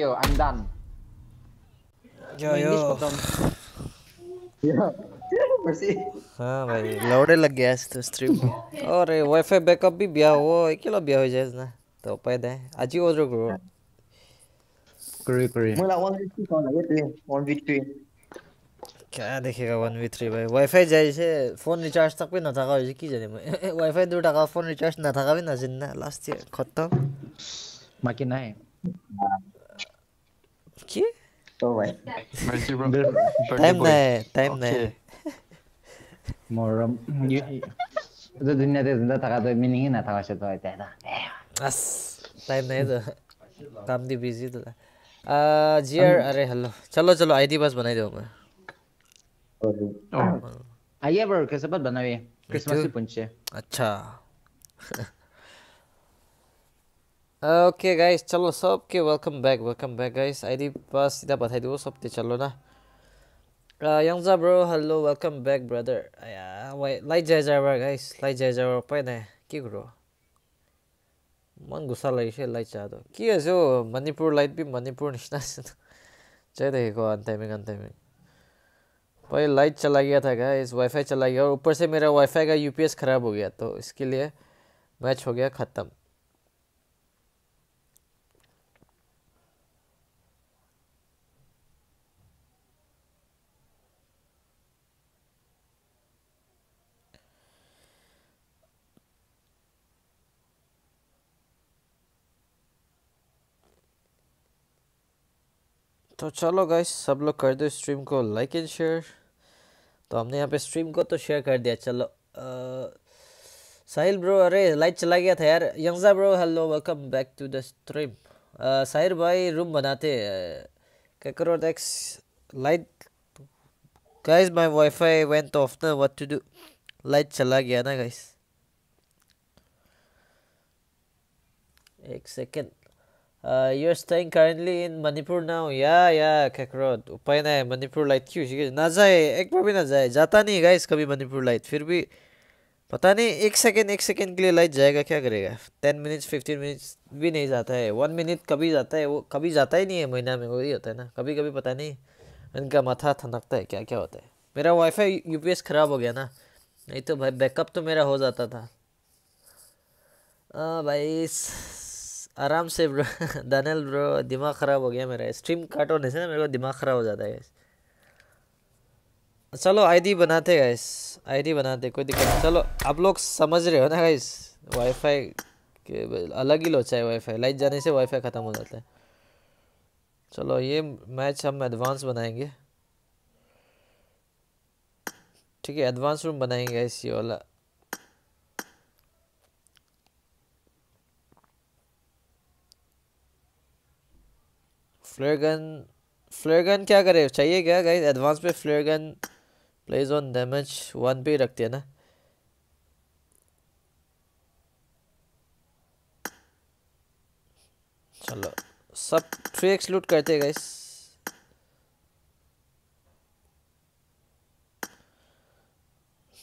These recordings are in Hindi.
yo, I'm done. Yo yo. yo. हाँ भाई लग गया इस तो स्ट्रीम और वाईफाई बैकअप भी बिया हो एक किलो बिया हो जाए ना तो पैदा आज ही ऑर्डर करो करो करो मुला 153 कौन है ये तो क्या देखेगा वन भाई वाईफाई जैसे फोन रिचार्ज तक भी ना था की जाने में वाईफाई दो टका फोन रिचार्ज ना था भी ना जिन्ना लास्ट ईयर खत्म बाकी नहीं aqui? Tô, vai. Temne, temne. Moro, 너 눈에 나다가도 미닝이 나타가셔 더 있다. 아스. Time नहीं था काम दी बिजी था जी यार अरे हेलो चलो चलो आईडी बस बनाई दो मैं आइए ब्रो कैसे बात बनाइए क्रिसमस की पुंछे अच्छा ओके गाइस चलो सब के welcome back welcome back guys ID pass सीधा बताई दो सब चलो ना यंगजा bro hello welcome back brother light जाए जाबर गाइस लाइट जाए जाए पाए ना कि करो मन गुस्सा से लाइट जादो के हो मणिपुर लाइट भी मणिपुर निश्ना चाहिए देखो अन टाइमिंग अन टाइमिंग भाई लाइट चला गया था गाइस वाईफाई चला गया और ऊपर से मेरा वाईफाई का यूपीएस ख़राब हो गया तो इसके लिए मैच हो गया ख़त्म तो चलो गाइस सब लोग कर दो स्ट्रीम को लाइक एंड शेयर तो हमने यहाँ पे स्ट्रीम को तो शेयर कर दिया चलो आ, साहिल ब्रो अरे लाइट चला गया था यार यंगजा bro hello welcome back to the stream Sahir भाई रूम बनाते क्या करो एक्स light guys my wifi went off ना व्हाट टू डू लाइट चला गया ना गाइस एक second Uh, you're staying currently in Manipur now. Yeah, yeah, Kakrod. उपाय ना है मणिपुर लाइट क्यों ठीक ना जाए एक बार भी ना जाए जाता नहीं गाइस कभी मणिपुर लाइट फिर भी पता नहीं एक सेकेंड एक सेकेंड के लिए लाइट जाएगा क्या करेगा टेन मिनट्स फिफ्टीन मिनट्स भी नहीं जाता है वन मिनट कभी जाता है वो कभी जाता ही नहीं है महीना में वही होता है ना कभी कभी पता नहीं इनका माथा थनकता है क्या क्या होता है मेरा वाईफाई यूपीएस ख़राब हो गया ना नहीं तो भाई बैकअप तो मेरा हो जाता था आ, भाई आराम से ब्रो दानल ब्रो दिमाग ख़राब हो गया मेरा स्ट्रीम काट होने से ना मेरे को दिमाग ख़राब हो जाता है चलो आईडी बनाते गैस आईडी बनाते कोई दिक्कत नहीं चलो आप लोग समझ रहे हो ना गैस वाईफाई के अलग ही लोचा है वाईफाई लाइट जाने से वाईफाई ख़त्म हो जाता है चलो ये मैच हम एडवांस बनाएंगे ठीक है एडवांस रूम बनाएंगे इस ये वाला फ्लेयरगन फ्लेयरगन क्या करे चाहिए क्या गाइस एडवांस पे फ्लेयरगन प्लेज ऑन डैमेज वन पे रखते हैं ना चलो सब थ्री एक्स लूट करते हैं गाइस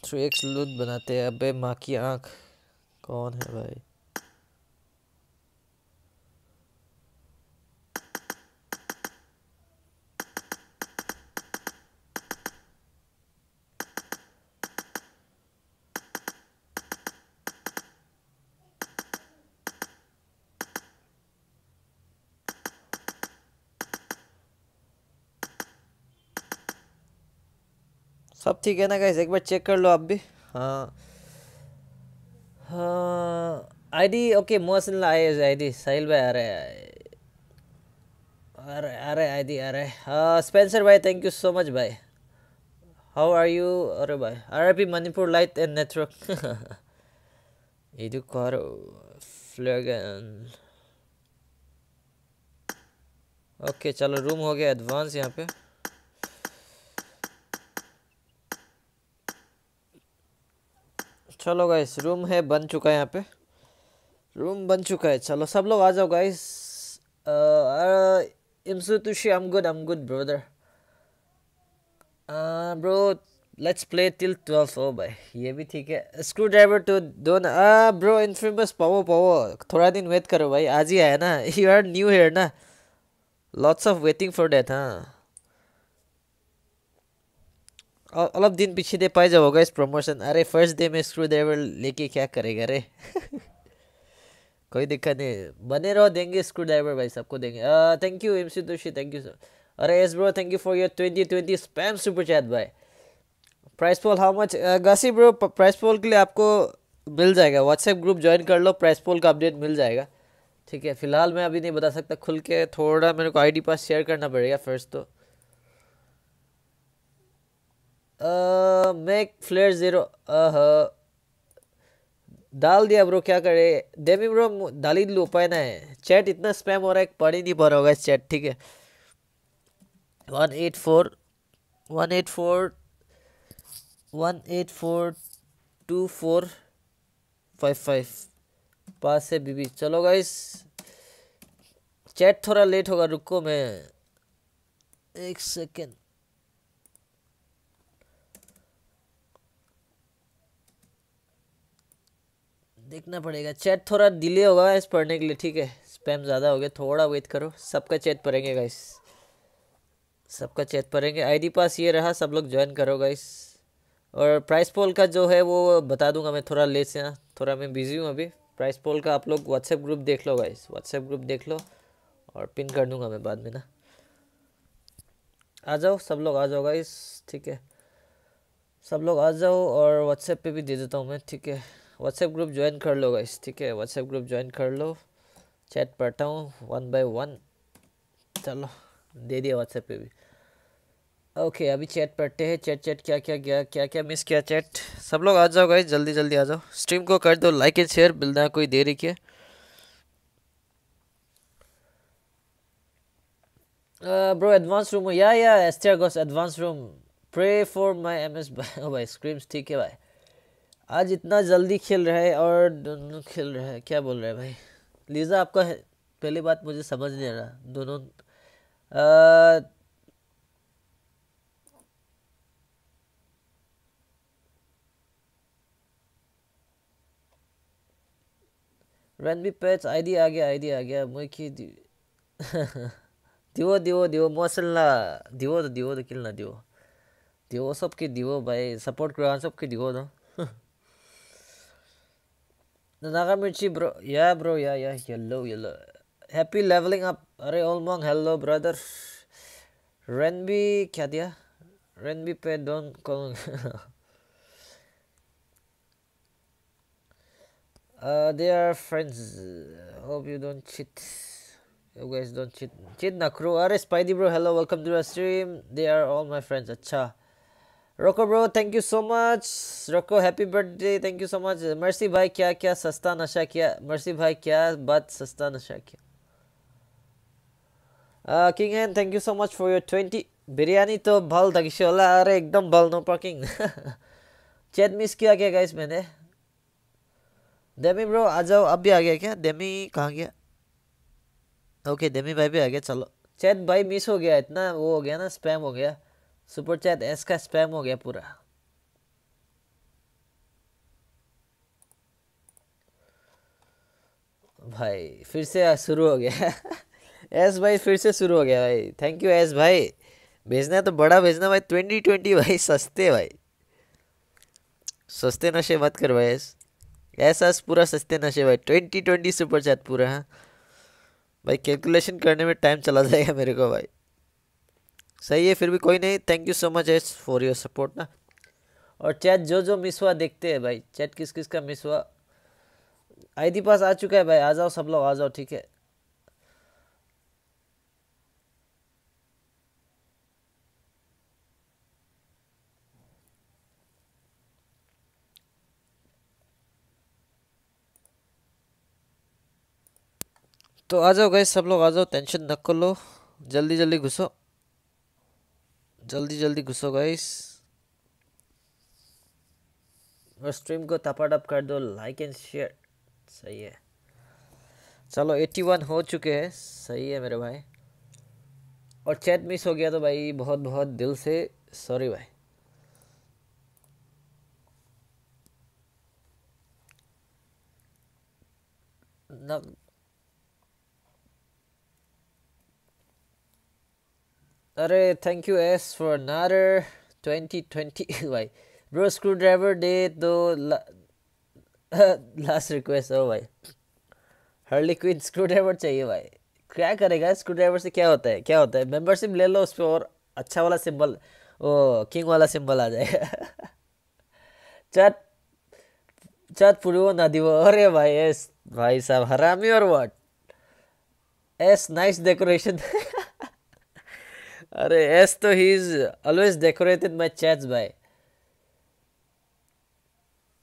थ्री एक्स लूट बनाते हैं अबे माँ की आँख कौन है भाई सब ठीक है ना कैसे एक बार चेक कर लो आप भी हाँ हाँ आई डी ओके मोहसिन आए आई डी साहिल भाई आ रहे अरे अरे आई डी अरे स्पेंसर भाई थैंक यू सो मच भाई हाउ आर यू अरे भाई RP Manipur light and network इधर कर फ्लैग ओके चलो रूम हो गया एडवांस यहाँ पे चलो गाइस रूम है बन चुका है यहाँ पे रूम बन चुका है चलो सब लोग आ जाओ guys इम्सु तुशी am good am am good brother bro let's play till twelve ओ भाई ये भी ठीक है स्क्रू ड्राइवर टू दोनों ब्रो इनफेमस पाओ पाओ थोड़ा दिन वेट करो भाई आज ही आया ना यू आर न्यू हेयर ना lots of waiting for death हाँ अलग दिन पीछे दे पाए होगा इस प्रमोशन अरे फर्स्ट डे में स्क्रू ड्राइवर लेके क्या करेगा अरे कोई दिक्कत नहीं बने रहो देंगे स्क्रू ड्राइवर भाई सबको देंगे थैंक यू एम सी दोषी थैंक यू सर अरे S bro thank you for your twenty twenty spam super chat भाई प्राइस पोल हाउ मच गासी ब्रो प्राइस पोल के लिए आपको मिल जाएगा व्हाट्सएप ग्रुप ज्वाइन कर लो प्राइस पोल का अपडेट मिल जाएगा ठीक है फिलहाल मैं अभी नहीं बता सकता खुल के थोड़ा मेरे को आईडी पास शेयर करना पड़ेगा फर्स्ट तो आ, मैक फ्लेयर ज़ीरो डाल दिया ब्रो क्या करे डेमी ब्रो डाल ही लू पाए ना है चैट इतना स्पैम हो रहा है पढ़ ही नहीं पा रहा होगा चैट ठीक है one eight four one eight four one eight four two four five five pass है बीबी चलो गाइस चैट थोड़ा लेट होगा रुको मैं एक सेकेंड देखना पड़ेगा चैट थोड़ा डिले होगा इस पढ़ने के लिए ठीक है स्पैम ज़्यादा हो गया थोड़ा वेट करो सबका चैट पढ़ेंगे गाइस सबका चैट पढ़ेंगे आईडी पास ये रहा सब लोग ज्वाइन करो गाइस और प्राइस पोल का जो है वो बता दूंगा मैं थोड़ा लेट से हाँ। थोड़ा मैं बिज़ी हूँ अभी प्राइस पोल का आप लोग व्हाट्सएप ग्रुप देख लो गाइस व्हाट्सएप ग्रुप देख लो और पिन कर दूँगा मैं बाद में ना आ जाओ सब लोग आ जाओ गाइस ठीक है सब लोग आ जाओ और व्हाट्सएप पे भी दे देता हूँ मैं ठीक है व्हाट्सएप ग्रुप ज्वाइन कर लो गाइस ठीक है व्हाट्सएप ग्रुप ज्वाइन कर लो चैट पढ़ता हूँ वन बाय वन चलो दे दिया व्हाट्सएप पे भी ओके अभी चैट पढ़ते हैं चैट चैट क्या क्या गया क्या क्या मिस किया चैट सब लोग आ जाओ गाइस जल्दी जल्दी आ जाओ स्ट्रीम को कर दो लाइक एंड शेयर बिलना कोई देरी के ब्रो एडवांस रूम या या goes advance room pray for my MS भाई स्क्रीम्स ठीक है भाई आज इतना जल्दी खेल रहा है और दोनों खेल रहा है क्या बोल रहा है भाई लीजा आपका है पहली बात मुझे समझ नहीं आ रहा दोनों आ, रणबी पैच आईडी आ गया आईडी आ गया मुझे की दिवो दिवो दिवो ना दिवो तो दिवो तो ना दिवो दिवो सबके दिवो भाई सपोर्ट करो सबके दिवो दो तो। Nagamichi bro. Yeah bro. Yeah yeah. Yellow yellow. Happy leveling up. Are olmong. Hello brother. Renbi kadia renbi pedon kong डोन Uh, they are friends. Hope you don't cheat. You guys don't cheat. Cheat na crew. Are Spidey bro. Hello, welcome to the stream. They are all my friends. Acha. रोको bro thank you so much रोको happy birthday thank you so much Mercy भाई क्या क्या सस्ता नशा किया मर्सी भाई क्या बात सस्ता नशा किया King Hen thank you so much for your twenty biryani तो भल तकिश अरे एकदम भल नो पाकिंग चैट मिस किया क्या गाइस मैंने देमी ब्रो आ जाओ अब भी आ गया क्या देमी कहाँ गया ओके okay, देमी भाई भी आ गया चलो चैट भाई मिस हो गया इतना वो हो गया ना स्पैम हो गया सुपर चैट एस का स्पैम हो गया पूरा भाई फिर से शुरू हो गया एस भाई फिर से शुरू हो गया भाई थैंक यू एस भाई भेजना तो बड़ा भेजना भाई ट्वेंटी ट्वेंटी भाई सस्ते भाई सस्ते नशे मत कर भाई एस ऐसा पूरा सस्ते नशे भाई ट्वेंटी ट्वेंटी सुपर चैट पूरा हाँ। भाई कैलकुलेशन करने में टाइम चला जाएगा मेरे को भाई सही है फिर भी कोई नहीं thank you so much Ace for your support ना और चैट जो जो मिस हुआ देखते हैं भाई चैट किस किस का मिस हुआ आईडी पास आ चुका है भाई आ जाओ सब लोग आ जाओ ठीक है तो आ जाओ गए सब लोग आ जाओ टेंशन न कर लो जल्दी जल्दी घुसो जल्दी जल्दी घुसो गाइस और स्ट्रीम को तपाटप कर दो लाइक एंड शेयर सही है चलो एट्टी वन हो चुके हैं सही है मेरे भाई और चैट मिस हो गया तो भाई बहुत बहुत दिल से सॉरी भाई ना अरे thank you Ace for another twenty twenty भाई ब्रो स्क्रू ड्राइवर दे दो लास्ट रिक्वेस्ट हो भाई हर्ली क्विन स्क्रू ड्राइवर चाहिए भाई क्या करेगा स्क्रू ड्राइवर से क्या होता है क्या होता है मेंबरशिप ले लो उस पर और अच्छा वाला सिंबल वो किंग वाला सिंबल आ जाएगा चट पूरी पुरो ना दिवो अरे भाई एस भाई साहब हरामी और वॉट एस नाइस डेकोरेशन अरे एस तो he is always decorated my chats भाई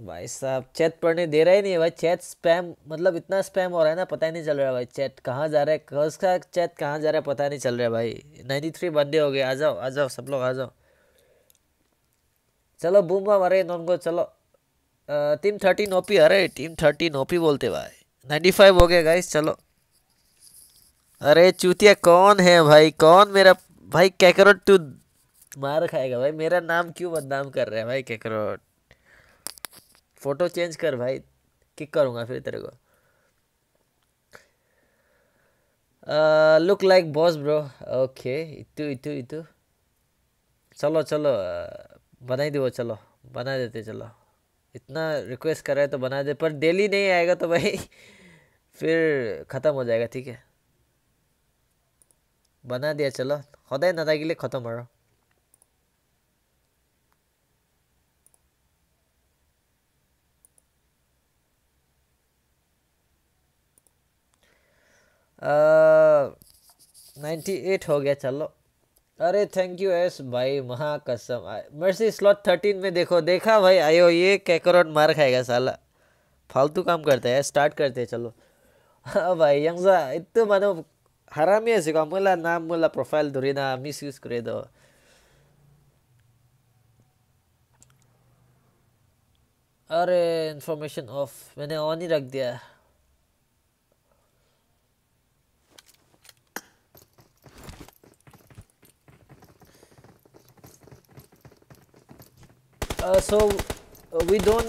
भाई साहब चैट पढ़ने दे रहा ही नहीं है भाई चैट स्पैम मतलब इतना स्पैम हो रहा है ना पता ही नहीं चल रहा भाई चैट कहाँ जा रहा है कस का चैट कहाँ जा रहा है पता नहीं चल रहा है भाई नाइन्टी थ्री बंदे हो गए आ जाओ आ जाओ सब लोग आ जाओ चलो बूम बम अरे नॉन को चलो टीम थर्टीन ओपी अरे टीम थर्टीन ओपी बोलते भाई नाइन्टी फाइव हो गया गाइस चलो अरे चूतिया कौन है भाई कौन मेरा भाई कैकरोट तू मार खाएगा भाई मेरा नाम क्यों बदनाम कर रहे हैं भाई कैकरोट फोटो चेंज कर भाई किक करूँगा फिर तेरे को look like boss bro okay इतु इतु इतु चलो चलो बना ही दो चलो बना देते चलो इतना रिक्वेस्ट कर रहे तो बना दे पर डेली नहीं आएगा तो भाई फिर ख़त्म हो जाएगा ठीक है बना दिया चलो सदा নাথাকিলে खत्म আৰু नाइन्टी एट हो गया चलो अरे थैंक यू एस भाई महाकसम मर्सी स्लॉट थर्टीन में देखो देखा भाई आयो ये कैकरोट मार खाएगा साला फालतू काम करता है स्टार्ट करते हैं चलो हाँ भाई यंगजा इतना मानो Haram ya sih kamu lah namu lah profile Dorina missus, credo. Are information of mana awak ni rak dia? Uh, so uh, we don't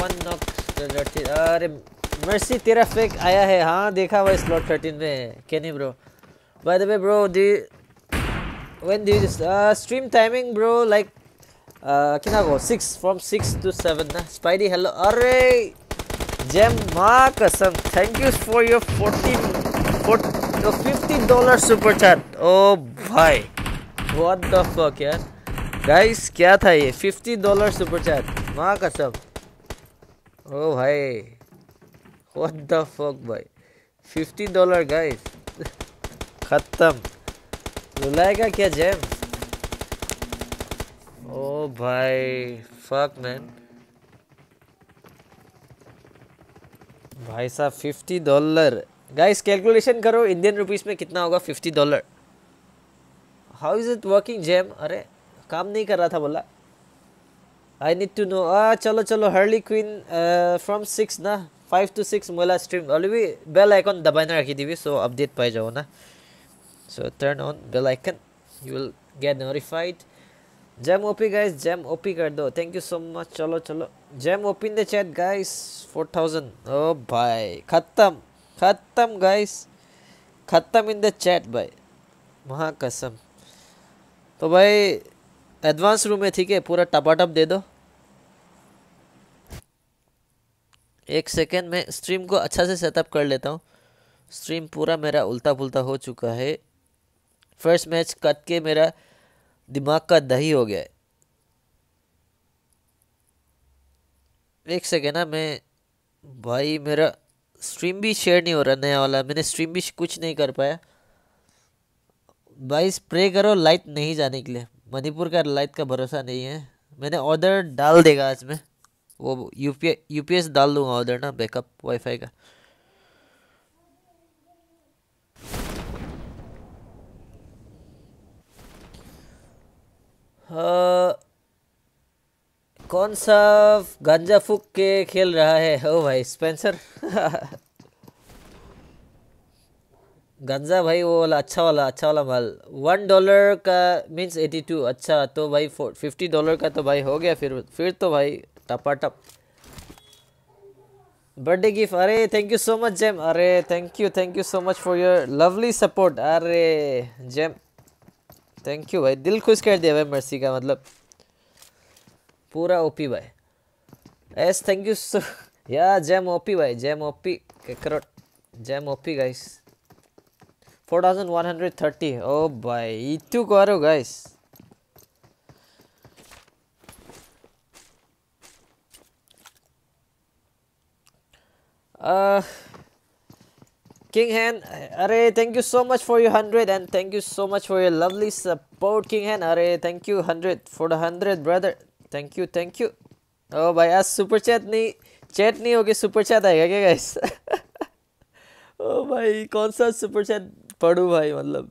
one knock the dirty. Uh, Mercy तेरा फेक आया है हाँ देखा हुआ स्लॉट थर्टीन में कैनी bro by the way bro the when the stream timing bro like कितना को six from six to seven ना स्पाइडी हेलो अरे जेम माँ कसम thank you for your fourteen fifty dollar super chat ओ भाई व्हाट द फक यार गाइस क्या था ये फिफ्टी डॉलर सुपर चैट माँ कसम ओ oh, भाई What the fuck, भाई फिफ्टी डॉलर गाइस खत्म रुलाएगा क्या जैम ओ भाई फक मैन भाई साहब फिफ्टी डॉलर गाइस कैलकुलेशन करो इंडियन रुपीस में कितना होगा fifty dollar how is it working Jam अरे काम नहीं कर रहा था बोला आई नीड टू नो आ चलो चलो हर्ली क्वीन फ्रॉम सिक्स ना फाइव टू सिक्स मोला स्ट्रीम अलरेडी बेल आइकन ना रखी दीवी सो अपडेट पाई जाओ ना so turn on bell icon you will get notified Jam OP guys Jam OP कर दो थैंक यू सो मच चलो चलो Jam OP in the chat guys four thousand ओ भाई खत्म खत्म गाइस खत्म इन द चैट भाई महाकसम तो भाई एडवांस रूम में ठीक है पूरा टपाटप दे दो एक सेकेंड मैं स्ट्रीम को अच्छा से सेटअप कर लेता हूँ स्ट्रीम पूरा मेरा उल्टा पुलटा हो चुका है फर्स्ट मैच कट के मेरा दिमाग का दही हो गया है एक सेकेंड ना मैं भाई मेरा स्ट्रीम भी शेयर नहीं हो रहा नया वाला मैंने स्ट्रीम भी कुछ नहीं कर पाया भाई स्प्रे करो लाइट नहीं जाने के लिए मणिपुर का लाइट का भरोसा नहीं है मैंने ऑर्डर डाल देगा आज मैं वो यू पी यूपीएस डाल दूंगा उधर ना बैकअप वाईफाई का हाँ, कौन सा गांजा फूक के खेल रहा है ओ भाई स्पेंसर गांजा भाई वो वाला अच्छा वाला अच्छा वाला माल वन डॉलर का मीन्स एटी टू अच्छा तो भाई फिफ्टी डॉलर का तो भाई हो गया फिर फिर तो भाई टपाटप बर्थडे गिफ्ट अरे thank you so much Gem अरे thank you thank you so much for your lovely support अरे जेम थैंक यू भाई दिल खुश कर दिया भाई मर्सी का मतलब पूरा ओपी भाई एस थैंक यू सो या जेम ओपी भाई जेम ओपी करोट Gem OP guys four thousand one hundred thirty ओ भाई इतू करो गाइस King Hen, Array, thank you so much for your 100 and thank you so much for your lovely support, King Hen. Array, thank you 100 for the 100, brother. Thank you, thank you. Oh, भाई आज सुपर चैट नहीं चैट नहीं होगी सुपर चैट आएगा क्या गाइस ओ भाई कौन सा सुपर चैट पढ़ूँ भाई मतलब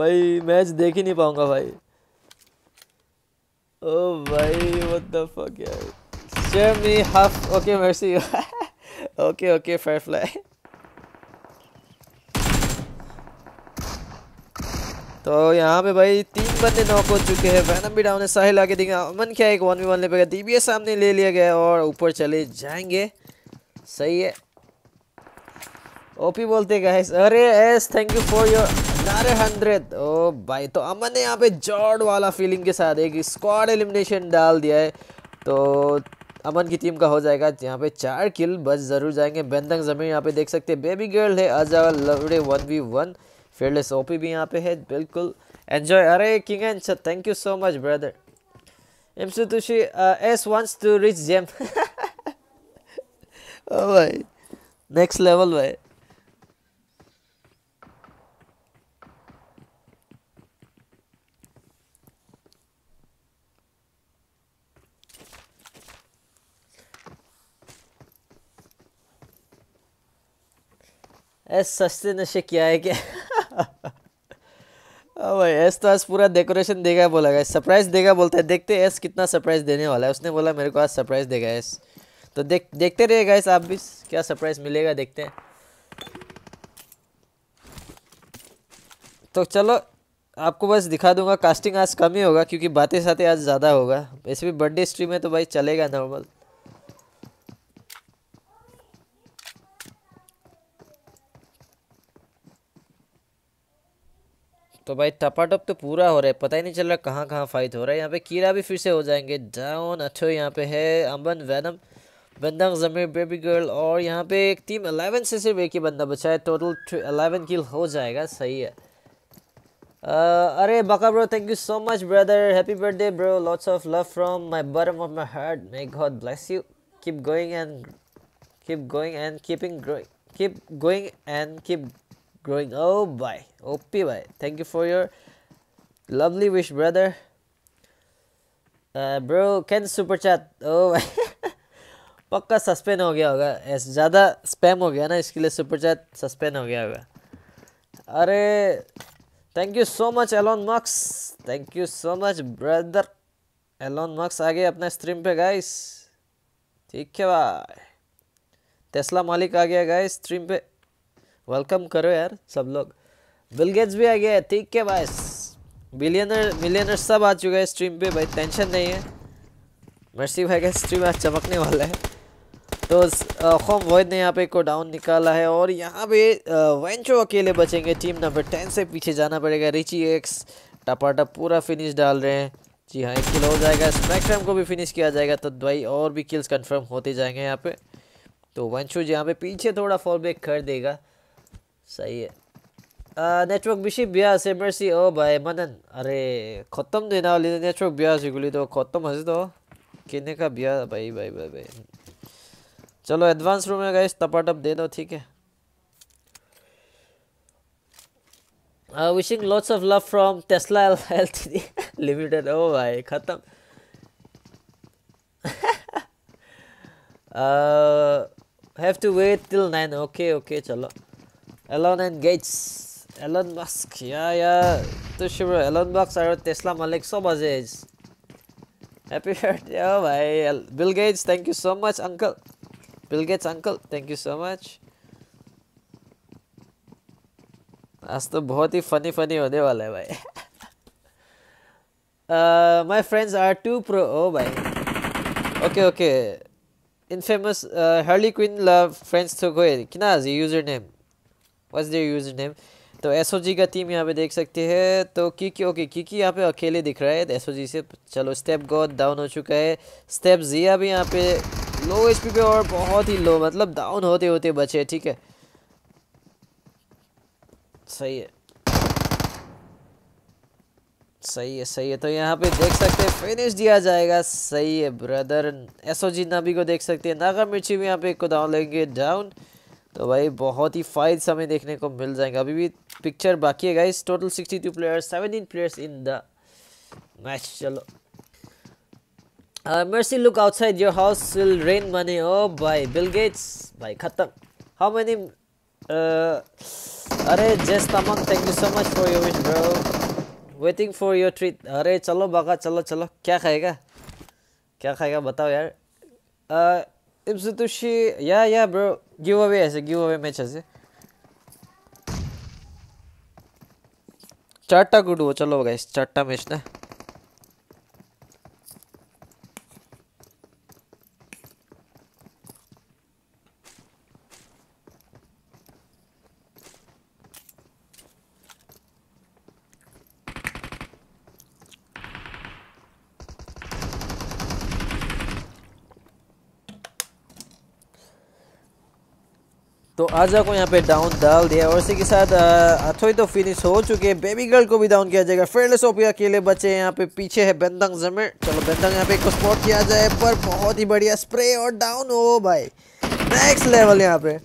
भाई मैच देख ही नहीं पाऊंगा भाई ओ भाई व्हाट द फक यार share me half okay Mercy okay okay fire fly तो यहाँ पे भाई तीन बंदे नॉक हो चुके हैं वैनम भी डाउन है साहिल आगे दिखा अमन क्या एक वन वी वन ले पेगा डीबीएस सामने ले लिया गया और ऊपर चले जाएंगे सही है ओपी बोलते गाइस अरे S thank you for your नारे हंड्रेड ओ भाई तो अमन ने यहाँ पे जॉर्ड वाला फीलिंग के साथ एक स्क्वाड एलिमिनेशन डाल दिया है तो अमन की टीम का हो जाएगा यहाँ पे चार किल बस जरूर जाएंगे बेंदंग जमीन यहाँ पे देख सकते हैं बेबी गर्ल है आजा लवड़े one v one fearless OP भी यहाँ पे है बिल्कुल एंजॉय अरे king and thank you so much brother M सुतुषी S once to rich gem भाई नेक्स्ट लेवल भाई सस्ते नशे किया है क्या हाँ भाई एस तो आज पूरा डेकोरेशन देगा बोला गया सरप्राइज़ देगा बोलता है देखते एस कितना सरप्राइज़ देने वाला है उसने बोला मेरे को आज सरप्राइज़ देगा एस तो देख देखते रहेगा गैस आप भी क्या सरप्राइज़ मिलेगा देखते हैं तो चलो आपको बस दिखा दूंगा कास्टिंग आज कम ही होगा क्योंकि बातें सातें आज ज़्यादा होगा वैसे भी बर्थडे स्ट्रीम है तो भाई चलेगा नॉर्मल तो भाई टपाटप तो पूरा हो रहा है पता ही नहीं चल रहा कहाँ कहाँ फाइट हो रहा है यहाँ पे कीड़ा भी फिर से हो जाएंगे डाउन अच्छो यहाँ पे है अमन वैनम बंदा जमीर बेबी गर्ल और यहाँ पे एक टीम अलेवन से सिर्फ एक ही बंदा बचा है टोटल अलेवन किल हो जाएगा सही है Uh, अरे बका bro thank you so much brother happy birthday bro lots of love from my bottom of my heart may God bless you keep going and keep going and keeping keep going and keep growing. Oh boy, OP boy. Thank you for your lovely wish, brother. Uh, bro, can super chat. Oh पक्का सस्पेंड हो गया होगा ऐसा ज़्यादा स्पैम हो गया ना इसके लिए सुपर चैट सस्पेंड हो गया होगा अरे thank you so much Elon मक्स thank you so much brother Elon मक्स आ गए अपने स्ट्रीम पे गाइस ठीक है भाई टेस्ला मालिक आ गया गाइस स्ट्रीम पे वेलकम करो यार सब लोग बिल गेट्स भी आ गया है ठीक है भाई मिलियनर मिलियनर सब आ चुका है स्ट्रीम पे भाई टेंशन नहीं है मर्सी भाई का स्ट्रीम आज चमकने वाला है तो होम वॉइड ने यहाँ पे को डाउन निकाला है और यहाँ पे वेंचो अकेले बचेंगे टीम नंबर टेन से पीछे जाना पड़ेगा रिची एक्स टपाटप पूरा फिनिश डाल रहे हैं जी हाँ एक किल हो जाएगा स्मैकड्रम को भी फिनिश किया जाएगा तो दवाई और भी किल्स कंफर्म होते जाएंगे यहाँ पे तो जी यहाँ पे पीछे थोड़ा फॉल बैक कर देगा सही है नेटवर्क बिशी बिया से मर्सी ओ भाई मनन अरे खत्म नहीं ना नेटवर्क बिया से गुली तो खत्म हसी तो किने का बिया भाई भाई भाई भाई चलो एडवांस रूम में गाइस टपाटप दे दो ठीक है wishing lots of love from Tesla LTD limited ओ भाई खत्म have to wait till nine okay okay चलो Elon and Gates. Elon Musk. Yeah, yeah. तो शिव एलन Tesla, আৰু টেসলা মালিক সব আছে Happy birthday, oh my Bill Gates. Thank you so much, uncle. Bill Gates, uncle. Thank you so much. आज तो बहुत funny, funny, फनी होने वाला है भाई my friends are too pro ओ भाई okay okay infamous Harley queen love friends तो गए कितना user was there use name तो एस का टीम यहाँ पे देख सकते हैं तो कीकी ओके कीकी यहाँ पे अकेले दिख रहा है एस तो से चलो स्टेप गॉड डाउन हो चुका है स्टेप जिया भी यहाँ पे लो एच पे और बहुत ही लो मतलब डाउन होते होते बचे ठीक है सही है सही है सही है तो यहाँ पे देख सकते हैं फिनिश दिया जाएगा सही है ब्रदर एसओजी ओ को देख सकते हैं नागा मिर्ची भी यहाँ पे एक को डाउन लेंगे डाउन तो भाई बहुत ही फाइल समय देखने को मिल जाएंगे अभी भी पिक्चर बाकी है guys total sixty two players seventeen players in the match चलो mercy look outside your house will rain money ओ भाई बिल गेट्स भाई खत्म हाउ मेनी uh, अरे जेस Tamang thank you so much for your wish bro waiting for your treat अरे चलो बाका चलो चलो क्या खाएगा क्या खाएगा बताओ यार uh, Ibsutushi. Yeah, yeah, bro. Give away as a giveaway match as a. चार्टा good हो चलो गाइस चार्टा मैच तो आजा को यहाँ पे डाउन डाल दिया और इसी के साथ अथोई तो फिनिश हो चुके हैं बेबी गर्ल को भी डाउन किया जाएगा फेयरलेस ओपिया अकेले बचे यहाँ पे पीछे है बेंदंग जमीर चलो बेंदंग यहाँ पे एक स्पॉट किया जाए पर बहुत ही बढ़िया स्प्रे और डाउन हो भाई नेक्स्ट लेवल यहाँ पे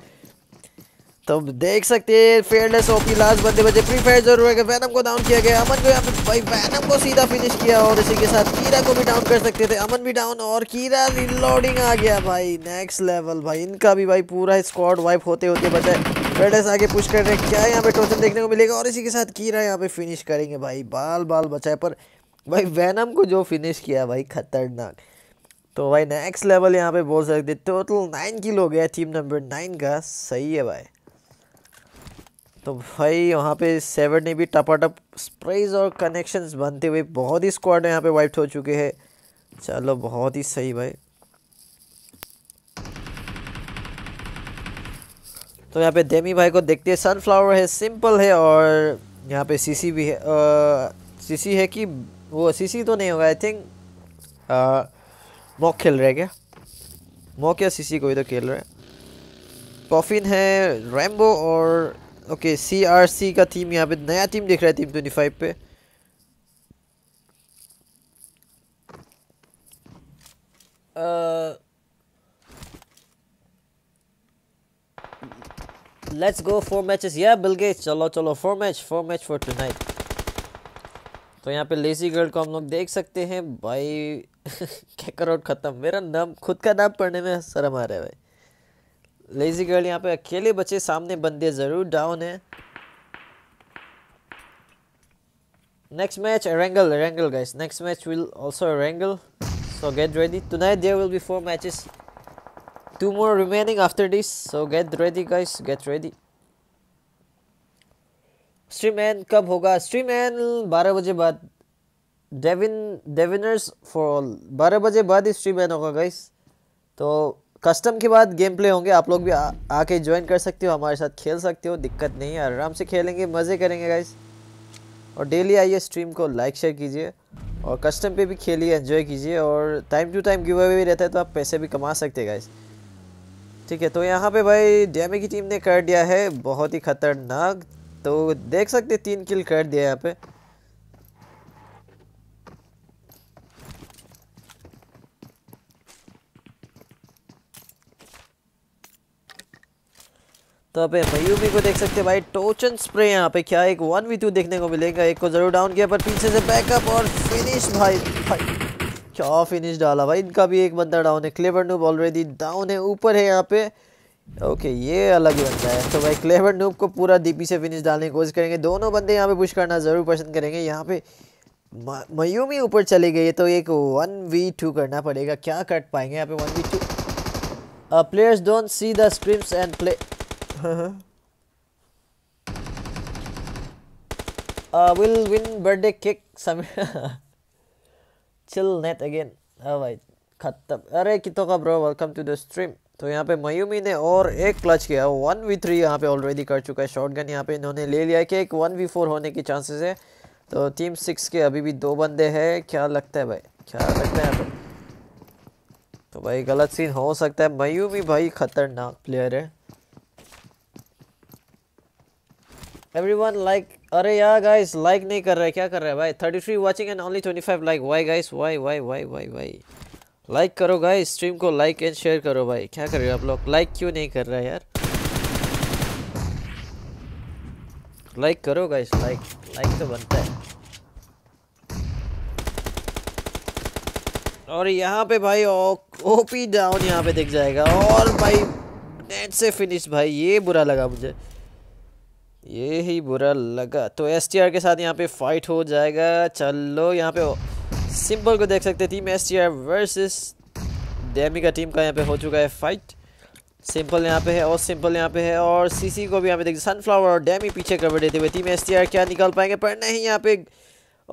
तो देख सकते हैं फेयरलेस ओपी लास्ट बंदे बचे प्री फायर जरूर है वैनम को डाउन किया गया अमन को यहाँ पे भाई वैनम को सीधा फिनिश किया और इसी के साथ कीरा को भी डाउन कर सकते थे अमन भी डाउन और कीरा रिलोडिंग आ गया भाई नेक्स्ट लेवल भाई इनका भी भाई पूरा स्क्वाड वाइप होते होते बचाए फेयरलेस आगे पुश कर रहे हैं क्या यहाँ पे टोचन देखने को मिलेगा और इसी के साथ कीरा यहाँ पे फिनिश करेंगे भाई बाल बाल बचाए पर भाई वैनम को जो फिनिश किया भाई खतरनाक तो भाई नेक्स्ट लेवल यहाँ पे बोल सकते टोटल नाइन किलो हो गया टीम नंबर नाइन का सही है भाई तो भाई वहाँ पे सेवन ने भी टपाटप स्प्रेज और कनेक्शंस बनते हुए बहुत ही स्क्वाड यहाँ पे वाइप्ड हो चुके हैं चलो बहुत ही सही भाई तो यहाँ पे देमी भाई को देखते हैं सनफ्लावर है सिंपल है और यहाँ पे सीसी भी है सीसी है कि वो सीसी तो नहीं होगा आई थिंक मॉक खेल रहे क्या मॉक या सीसी कोई तो खेल रहे हैं पॉफिन है रैम्बो और ओके सी आर सी का थीम यहाँ पे नया थीम देख रहा है थीम ट्वेंटी फाइव पे लेट्स गो फोर मैचेस या बिल गेट्स चलो चलो four match four match for tonight तो यहाँ पे लेसी गर्ल को हम लोग देख सकते हैं भाई कैकरआउट ख़त्म मेरा नाम खुद का नाम पढ़ने में शर्म आ रहा है भाई लेजी गर्ल यहाँ पे अकेले बचे सामने बंदे जरूर डाउन है नेक्स्ट मैच रेंगल रेंगल guys next match will also रेंगल so get ready tonight there will be four matches two more remaining after this so get ready guys get ready stream end कब होगा स्ट्रीम एन बारह बजे बाद डेविन डेविनर्स फॉर ऑल बारह बजे बाद ही स्ट्रीम एन होगा गाइस तो कस्टम के बाद गेम प्ले होंगे आप लोग भी आ, आके ज्वाइन कर सकते हो हमारे साथ खेल सकते हो दिक्कत नहीं है आराम से खेलेंगे मज़े करेंगे गाइस और डेली आइए स्ट्रीम को लाइक शेयर कीजिए और कस्टम पे भी खेलिए एंजॉय कीजिए और time to time giveaway भी रहता है तो आप पैसे भी कमा सकते हैं गाइस ठीक है तो यहाँ पे भाई डेमे की टीम ने कर दिया है बहुत ही खतरनाक तो देख सकते तीन किल कर दिया यहाँ पे तो आप मयूमी को देख सकते हैं भाई टोचन स्प्रे यहाँ पे क्या एक वन वी टू देखने को मिलेगा एक को जरूर डाउन किया पर पीछे से बैकअप और फिनिश भाई भाई क्या फिनिश डाला भाई इनका भी एक बंदा डाउन है क्लेवर नूब ऑलरेडी डाउन है ऊपर है यहाँ पे ओके ये अलग ही बंदा है तो भाई क्लेवर नूब को पूरा डीपी से फिनिश डालने की कोशिश करेंगे दोनों बंदे यहाँ पे पुश करना ज़रूर पसंद करेंगे यहाँ पे मयूमी ऊपर चले गए तो एक वन वी टू करना पड़ेगा क्या कट पाएंगे यहाँ पे one v two players don't see the scrims and play uh, will win birthday kick some chill net again oh भाई खत्म अरे कितो का bro welcome to the stream तो यहाँ पे मयूमी ने और एक क्लच किया वन वी थ्री यहाँ पे ऑलरेडी कर चुका है शॉटगन यहाँ पे इन्होंने ले लिया है कि एक वन वी फोर होने की चांसेस है तो टीम सिक्स के अभी भी दो बंदे हैं क्या लगता है भाई क्या लगता है भाई तो भाई गलत सीन हो सकता है मयूमी भाई खतरनाक प्लेयर है एवरीवन लाइक अरे यार गाइस लाइक नहीं कर रहे क्या कर रहे हैं भाई thirty three watching and only twenty five like Y guys Y Y Y Y Y like करो गाइस स्ट्रीम को लाइक एंड शेयर करो भाई क्या कर रहे हो आप लोग लाइक क्यों नहीं कर रहे यार लाइक करो गाइस लाइक लाइक तो बनता है और यहाँ पे भाई ओपी डाउन यहाँ पे दिख जाएगा और भाई नेट से फिनिश भाई ये बुरा लगा मुझे ये ही बुरा लगा तो एस के साथ यहाँ पे फाइट हो जाएगा चलो यहाँ पे सिंपल को देख सकते team S T R versus डेमी का टीम का यहाँ पे हो चुका है फाइट सिंपल यहाँ पे है और सिंपल यहाँ पे है और सीसी को भी यहाँ पे देखिए सनफ्लावर और डैमी पीछे कवर देते हुए टीम एस क्या निकाल पाएंगे पर नहीं यहाँ पे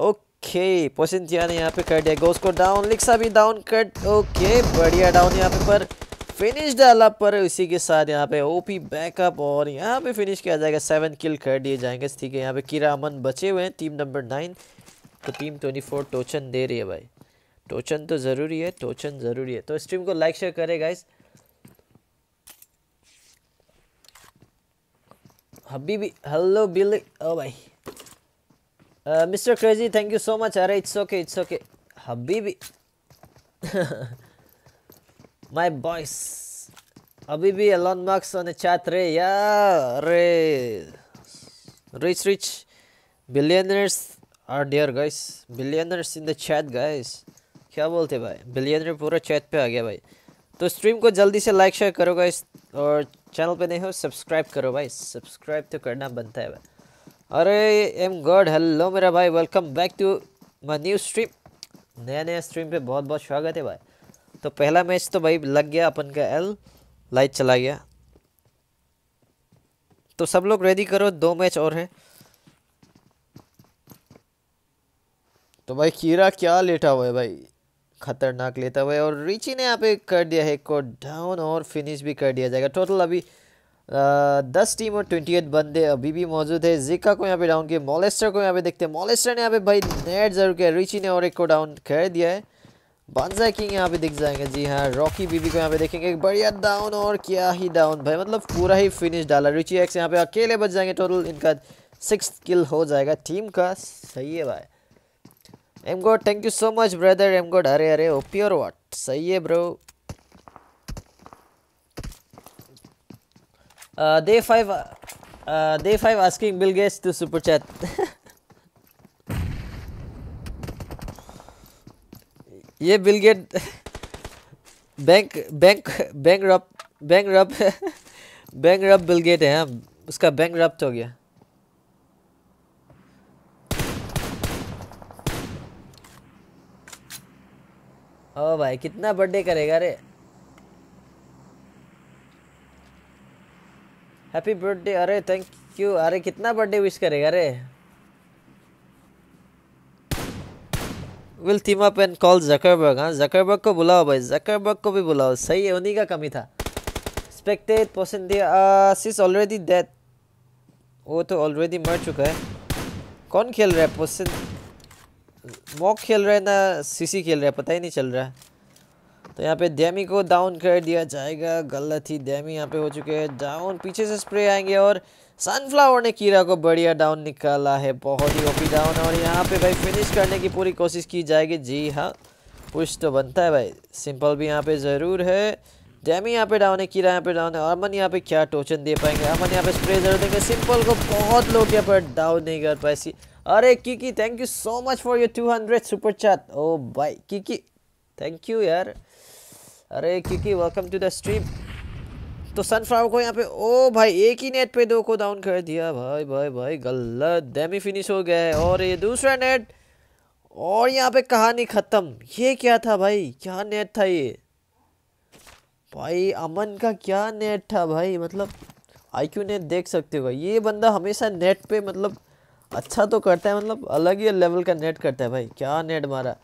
ओके पोसिंथिया ने यहाँ पे कर दिया गोस को डाउन लिक्सा भी डाउन कट ओके बढ़िया डाउन यहाँ पे पर फिनिश डाला पर उसी के साथ यहाँ पे ओपी बैकअप और यहाँ पे फिनिश किया जाएगा सेवन किल कर दिए जाएंगे ठीक है यहाँ पे किरा अमन बचे हुए हैं टीम नंबर नाइन तो टीम ट्वेंटी फोर टोचन दे रही है भाई टोचन तो ज़रूरी है टोचन ज़रूरी है तो स्ट्रीम को लाइक शेयर करें गाइस हबी भी हेलो बिल ओ भाई mister crazy thank you so much अरे इट्स ओके इट्स ओके हबी भी my boys. अभी भी एलॉन मार्क्स ऑन चैट रे यार रे rich billionaires are dear there billionaires in the chat chat क्या बोलते भाई बिलियनर पूरा चैट पे आ गया भाई तो स्ट्रीम को जल्दी से लाइक शेयर करो गाइस और चैनल पे नहीं हो सब्सक्राइब करो भाई सब्सक्राइब तो करना बनता है भाई अरे एम गॉड हेलो मेरा भाई welcome back to my new stream नया नया स्ट्रीम पर बहुत बहुत स्वागत है भाई तो पहला मैच तो भाई लग गया अपन का एल लाइट चला गया तो सब लोग रेडी करो दो मैच और है तो भाई कीरा क्या लेटा हुआ है भाई खतरनाक लेता हुआ है और रिची ने यहाँ पे कर दिया है को डाउन और फिनिश भी कर दिया जाएगा टोटल अभी दस टीम और ट्वेंटी एट बंदे अभी भी मौजूद है जिका को यहाँ पे डाउन किया मॉलेस्टर को यहाँ पे देखते हैं मॉलेस्टर ने यहाँ पे भाई नेट जरूर किया रिची ने और एक को डाउन कर दिया है बनजा किंग यहाँ पे दिख जाएंगे जी हाँ रॉकी बीबी को यहाँ पे देखेंगे बढ़िया डाउन और क्या ही डाउन भाई मतलब पूरा ही फिनिश डाला रिची एक्स यहाँ पे अकेले बच जाएंगे टोटल इनका सिक्स किल हो जाएगा टीम का सही है भाई M God thank you so much brother M God अरे अरे ओ प्योर वॉट सही है bro uh, five 5 five asking Bill asking to super chat ये Bill Gate bank bank bank रब बैंक रब बैंक रब बिल गेट है हाँ, उसका बैंक रब्त हो गया ओ भाई कितना बर्थडे करेगा अरे हैप्पी बर्थडे अरे थैंक यू अरे कितना बर्थडे विश करेगा अरे will team up and call Zuckerberg हाँ जकरबर्ग को बुलाओ भाई जकरबर्ग को भी बुलाओ सही है उन्हीं का कमी था स्पेक्टेड पोसेंडियास ऑलरेडी डेड वो तो ऑलरेडी मर चुका है कौन खेल रहा है पोसेंड मॉक खेल रहा है ना सीसी खेल रहा है पता ही नहीं चल रहा है तो यहाँ पे डैमी को डाउन कर दिया जाएगा गलत ही डैमी यहाँ पे हो चुके हैं डाउन पीछे से स्प्रे आएंगे और सनफ्लावर ने कीरा को बढ़िया डाउन निकाला है बहुत ही ओपी डाउन और यहाँ पे भाई फिनिश करने की पूरी कोशिश की जाएगी जी हाँ पुश तो बनता है भाई सिंपल भी यहाँ पे ज़रूर है डैमी यहाँ पे डाउन है कीरा यहाँ पे डाउन है अमन यहाँ पे क्या टोचन दे पाएंगे अमन यहाँ पे स्प्रे जरूर देंगे सिंपल को बहुत लोग यहाँ पर डाउन नहीं कर पाए अरे की thank you so much for your two hundred super chat ओ भाई कीकी थैंक यू यार अरे की वेलकम टू द स्ट्रीम तो सनफ्लावर को यहाँ पे ओ भाई एक ही नेट पे दो को डाउन कर दिया भाई भाई भाई गलत डेमी फिनिश हो गया है और ये दूसरा नेट और यहाँ पे कहानी ख़त्म ये क्या था भाई क्या नेट था ये भाई अमन का क्या नेट था भाई मतलब आईक्यू नेट देख सकते हो ये बंदा हमेशा नेट पे मतलब अच्छा तो करता है मतलब अलग ही लेवल का नेट करता है भाई क्या नेट मारा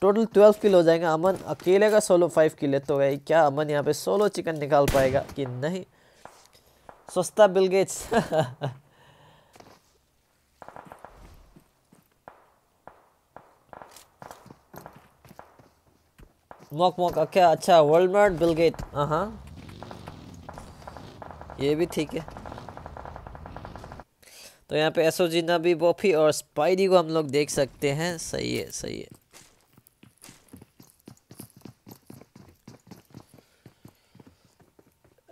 टोटल ट्वेल्व किल हो जाएगा अमन अकेले का सोलो फाइव किल तो भाई क्या अमन यहाँ पे सोलो चिकन निकाल पाएगा कि नहीं सस्ता बिलगेट्स मोक मोक अच्छा अच्छा वर्ल्ड मार्ट बिलगेट हाँ ये भी ठीक है तो यहाँ पे एसोजीना भी बॉफी और स्पाइडी को हम लोग देख सकते हैं सही है सही है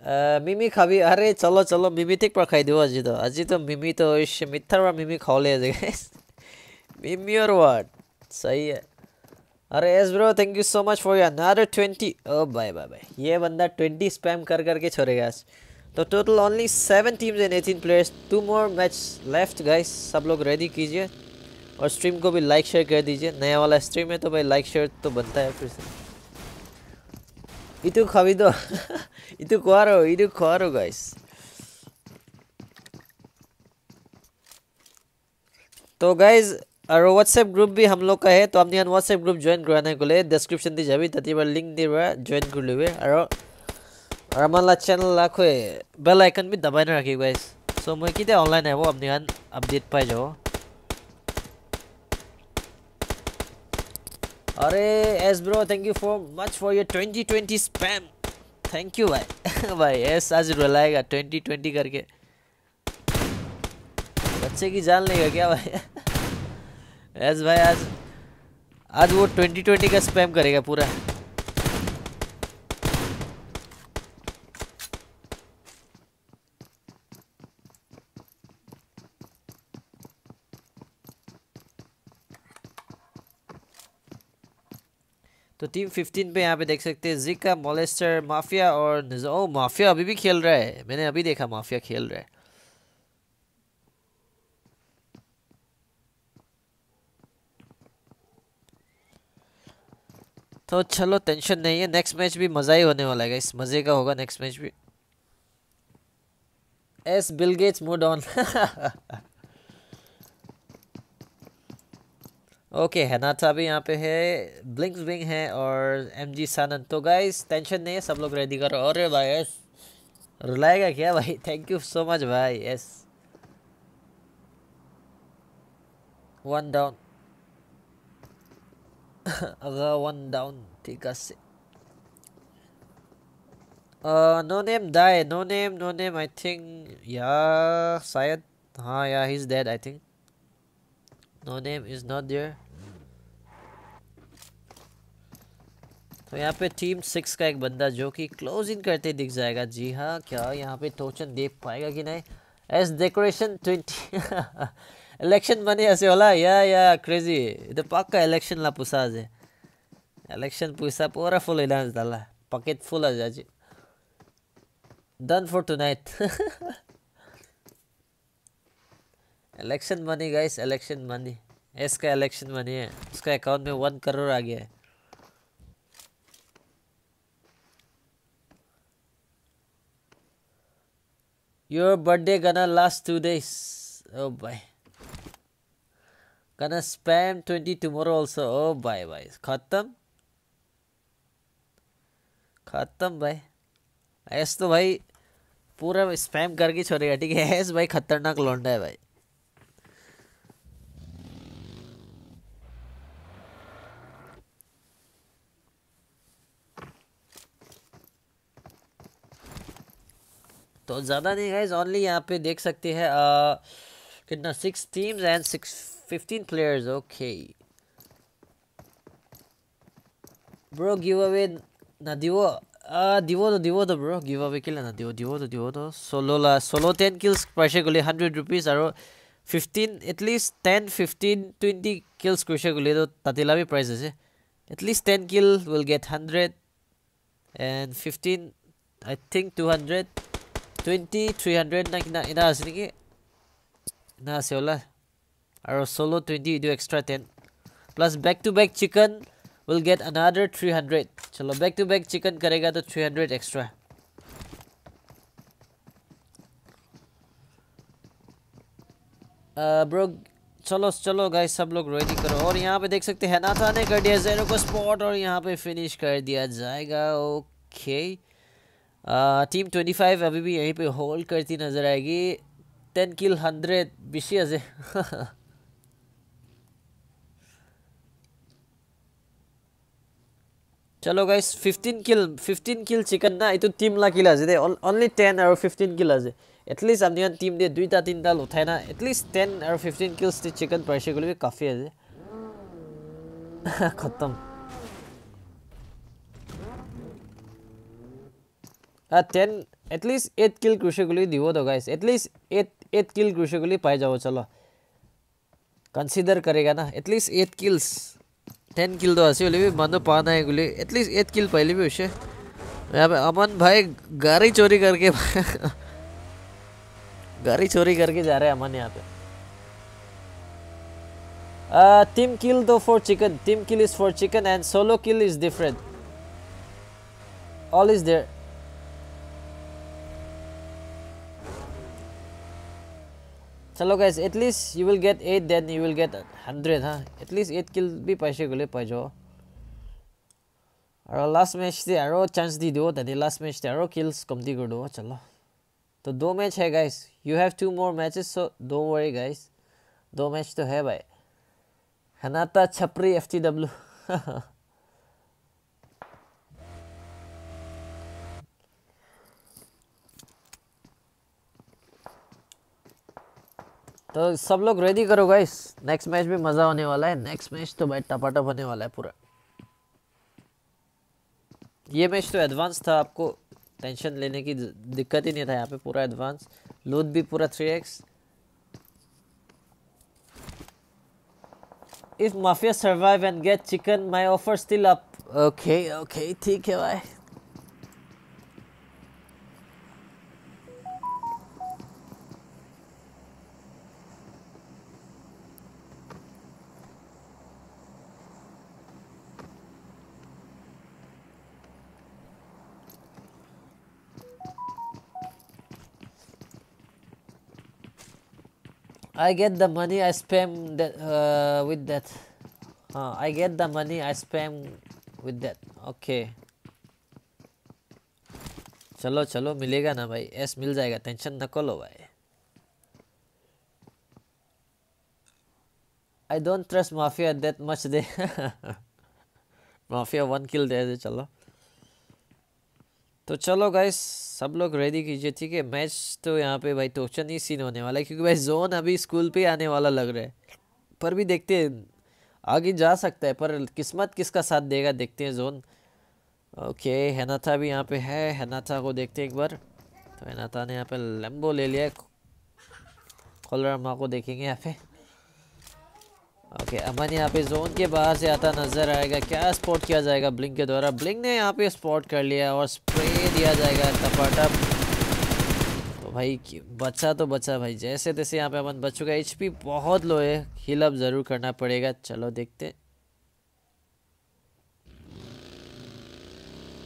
मिमी खा भी अरे चलो चलो मिमी ठीक पर खाई दो अजी तो अजी तो मिमी तो इस मिथर पर मिमी खा ले मिमी और वर्ड सही है अरे S bro thank you so much for यार अरे ट्वेंटी ओ बाय बाय बाय ये बंदा ट्वेंटी स्पैम कर करके छोड़ेगा आज तो total only seven teams and eighteen players two more match left guys सब लोग रेडी कीजिए और स्ट्रीम को भी लाइक शेयर कर दीजिए नया वाला स्ट्रीम है तो भाई लाइक शेयर तो बनता है फिर से ইটো খাবি তো ইটো কোৱা আৰু ইটো খোৱা আৰু গাইছ তো গাইজ আৰু হোৱাটছএপ গ্ৰুপ বি হাম লোক আহে তো আপুনি হোৱাটছএপ গ্ৰুপ জইন কৰা নাই ক'লে ডেছক্ৰিপশ্যন দি যাবি তাতে এবাৰ লিংক দি পৰা জইন কৰি ল'বি আৰু আৰু আমাৰ লাগ চেনেল লাখ হয় বেল আইকন বি দাবাই নাৰাখিব গাইজ চ' মই কেতিয়া অনলাইন আহিব আপুনি আপডেট পাই যাব अरे S bro thank you for much for your twenty twenty spam thank you भाई भाई एस आज रुलाएगा ट्वेंटी ट्वेंटी करके बच्चे की जान लेगा क्या भाई एस भाई आज आज वो ट्वेंटी ट्वेंटी का स्पैम करेगा पूरा तो टीम 15 पे यहाँ पे देख सकते हैं जिका मोलेस्टर माफिया और ओ माफिया अभी भी खेल रहा है मैंने अभी देखा माफिया खेल रहा है तो चलो टेंशन नहीं है नेक्स्ट मैच भी मज़ा ही होने वाला है इस मज़े का होगा नेक्स्ट मैच भी S Bill Gates mood on okay हैनाथा भी यहाँ पे है ब्लिंक्स विंग है और एम जी सानन तो गाइस टेंशन नहीं है सब लोग रेडी करो अरे भाई यस रुलाएगा क्या भाई थैंक यू सो मच भाई यस वन डाउन अगर वन डाउन ठीक से नो नेम दाए no name no name I think या शायद हाँ या ही is dead I think no name is not there तो यहाँ पे टीम सिक्स का एक बंदा जो कि क्लोजिंग करते दिख जाएगा जी हाँ क्या यहाँ पे टोचन देख पाएगा कि नहीं S decoration twenty election money ऐसे होला या या क्रेजी तो पक्का इलेक्शन ला पुसा अजे इलेक्शन पुसा पूरा फुल इलाज डाला पकेट फुल अजाची done for tonight election money guys election money इसका इलेक्शन मनी है उसका अकाउंट में वन करोड़ आ गया है Your birthday gonna last two days. Oh boy. Gonna spam 20 tomorrow also. Oh bye bye. Khatam. खत्म भाई yes to भाई pura spam karke छोड़ेगा ठीक है yes भाई khatarnak londa hai भाई तो ज़्यादा नहीं गाइज ओनली यहाँ पे देख सकते हैं कितना six teams and six fifteen players okay bro giveaway ना दिवो आ, दिवो तो दिवो तो ब्रो गिव अवे के लिए ना दिवो दिवो तो दिवो तो सोलो ला सोलो टेन किल्स पैसे ग'লে हंड्रेड रुपीज और fifteen at least ten fifteen twenty kills কৰিছে গ'লে तो তাতে भी प्राइस है at least ten kill will get hundred and fifteen I think two hundred twenty three hundred না কিনা এটা আছে নেকি না আছে অ'লা আৰু চ'ল' টুৱেণ্টি এইটো extra ten plus back to back chicken will get another 300 चलो बैक टू बैक चिकन करेगा तो 300 एक्स्ट्रा ब्रो चलो चलो गाइस सब लोग रेडी करो और यहाँ पे देख सकते हैं नाथा ने कर दिया जेरो को स्पॉट और यहाँ पे फिनिश कर दिया जाएगा ओके টিম টুৱেণ্টি ফাইভ আবিবি আহি পে হল কাৰ্টি নাজাৰা কি টেন কিল হাণ্ড্ৰেড বেছি আছে চলো guys fifteen kill fifteen kill chicken না এইটো টিম লাগিল আছে দেই অনলি টেন আৰু ফিফটিন কিল আছে এটলিষ্ট আপুনি ইমান টিম দিয়ে দুইটা তিনিডাল উঠাই না এটলিষ্ট টেন আৰু ফিফটিন কিলছ চিকেন পাইছে বুলি কাফি আছে খতম ten at least eight kill crucial दी तो guys at least eight eight kill crucial पाई जाओ चलो कंसीडर करेगा ना at least eight kills ten kill तो हसी भी मन तो पान आए गुली एटलीस्ट एट किल पाई ली भी उसे अमन भाई गाड़ी चोरी करके गाड़ी चोरी करके जा रहे हैं अमन यहाँ पे टीम किल दो for chicken team kill is for chicken and solo kill is different all is there चलो guys at least you will get eight then you will get hundred हाँ एटलिस्ट एट किल भी पैसे गले पाइज और लास्ट मैच से और चांस दी दो लास्ट मैच से और किल्स कमती कर दो चलो तो दो मैच है guys you have two more matches so do worry guys दो मैच तो है भाई हनाता छपरी एफ टी डब्ल्यू तो सब लोग रेडी करो गाइस नेक्स्ट मैच भी मज़ा होने वाला है नेक्स्ट मैच तो भाई टपाटप होने वाला है पूरा ये मैच तो एडवांस था आपको टेंशन लेने की दिक्कत ही नहीं था यहाँ पे पूरा एडवांस लूट भी पूरा three X if mafia survive and get chicken my offer still up okay okay ठीक है भाई I get the money I spam that uh, with that. Uh, I get the money I spam with that. Okay. chalo, चलो मिलेगा ना भाई एस मिल जाएगा टेंशन ना लो भाई I don't trust mafia that much they mafia one kill they they chalo. तो चलो गाइस सब लोग रेडी कीजिए ठीक है मैच तो यहाँ पे भाई टोचन ही सीन होने वाला है क्योंकि भाई जोन अभी स्कूल पे आने वाला लग रहा है पर भी देखते हैं आगे जा सकता है पर किस्मत किसका साथ देगा देखते हैं जोन ओके हैनाथा भी यहाँ पे है हैनाथा को देखते हैं एक बार तो हैनाथा ने यहाँ पे लम्बो ले लिया कॉलर माँ को देखेंगे यहाँ पे ओके अमन यहाँ पे जोन के बाहर से आता नजर आएगा क्या स्पॉट किया जाएगा ब्लिंक के द्वारा ब्लिंक ने यहाँ पे स्पॉट कर लिया और स्प्रे दिया जाएगा टपाटप तो भाई बचा तो बचा भाई जैसे तैसे यहाँ पे अमन बच चुका है एच बहुत लो है हिल अप ज़रूर करना पड़ेगा चलो देखते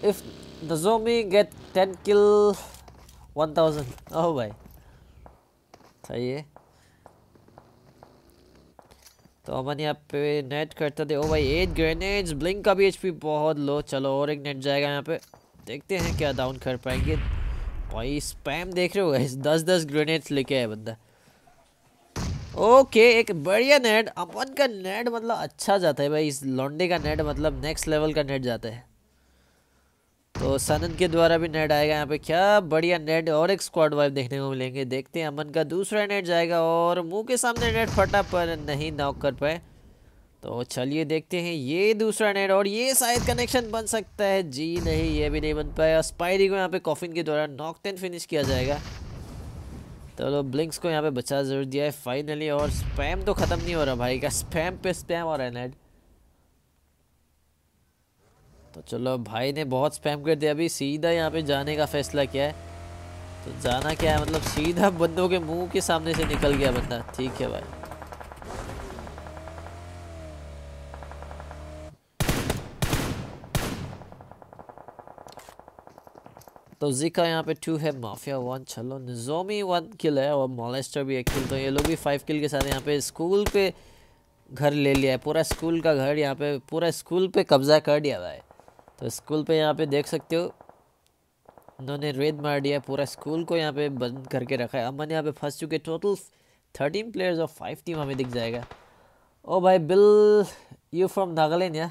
if me get ten kill one thousand ओ भाई सही है तो अमन यहाँ पे नेट करता दे ओ भाई एट ग्रेनेड्स ब्लिंक का भी एच बहुत लो चलो और एक नेट जाएगा यहाँ पे देखते हैं क्या डाउन कर पाएंगे भाई स्पैम देख रहे हो इस दस दस ग्रेनेड्स लेके आए बंदा ओके एक बढ़िया नेट अमन का नेट मतलब अच्छा जाता है भाई इस लॉन्डे का नेट मतलब नेक्स्ट लेवल का नेट जाता है तो सनन के द्वारा भी नेट आएगा यहाँ पे क्या बढ़िया नेट और एक स्क्वाड वाइफ देखने को मिलेंगे देखते हैं अमन का दूसरा नेट जाएगा और मुंह के सामने नेट फटा पर नहीं नॉक कर पाए तो चलिए देखते हैं ये दूसरा नेट और ये शायद कनेक्शन बन सकता है जी नहीं ये भी नहीं बन पाया स्पायरी को यहाँ पे कॉफिन के द्वारा नॉक टेन फिनिश किया जाएगा चलो लो ब्लिंक्स को यहाँ पे बचा जरूर दिया है फाइनली और स्पैम तो ख़त्म नहीं हो रहा भाई का स्पैम पे स्पैम और रहा नेट तो चलो भाई ने बहुत स्पैम कर दिया अभी सीधा यहाँ पे जाने का फैसला किया है तो जाना क्या है मतलब सीधा बंदों के मुंह के सामने से निकल गया बंदा ठीक है भाई तो जिका यहाँ पे टू है माफिया वन चलो निजोमी वन किल है और मोलेस्टर भी एक किल तो ये लोग भी फाइव किल के साथ यहाँ पे स्कूल पे घर ले लिया है पूरा स्कूल का घर यहाँ पे पूरा स्कूल पे कब्जा कर दिया भाई है तो स्कूल पे यहाँ पे देख सकते हो उन्होंने रेड मार दिया पूरा स्कूल को यहाँ पे बंद करके रखा है अब मैंने यहाँ पे फंस चुके टोटल थर्टीन प्लेयर्स और फाइव टीम हमें दिख जाएगा ओ भाई बिल यू फ्रॉम नागालैंड या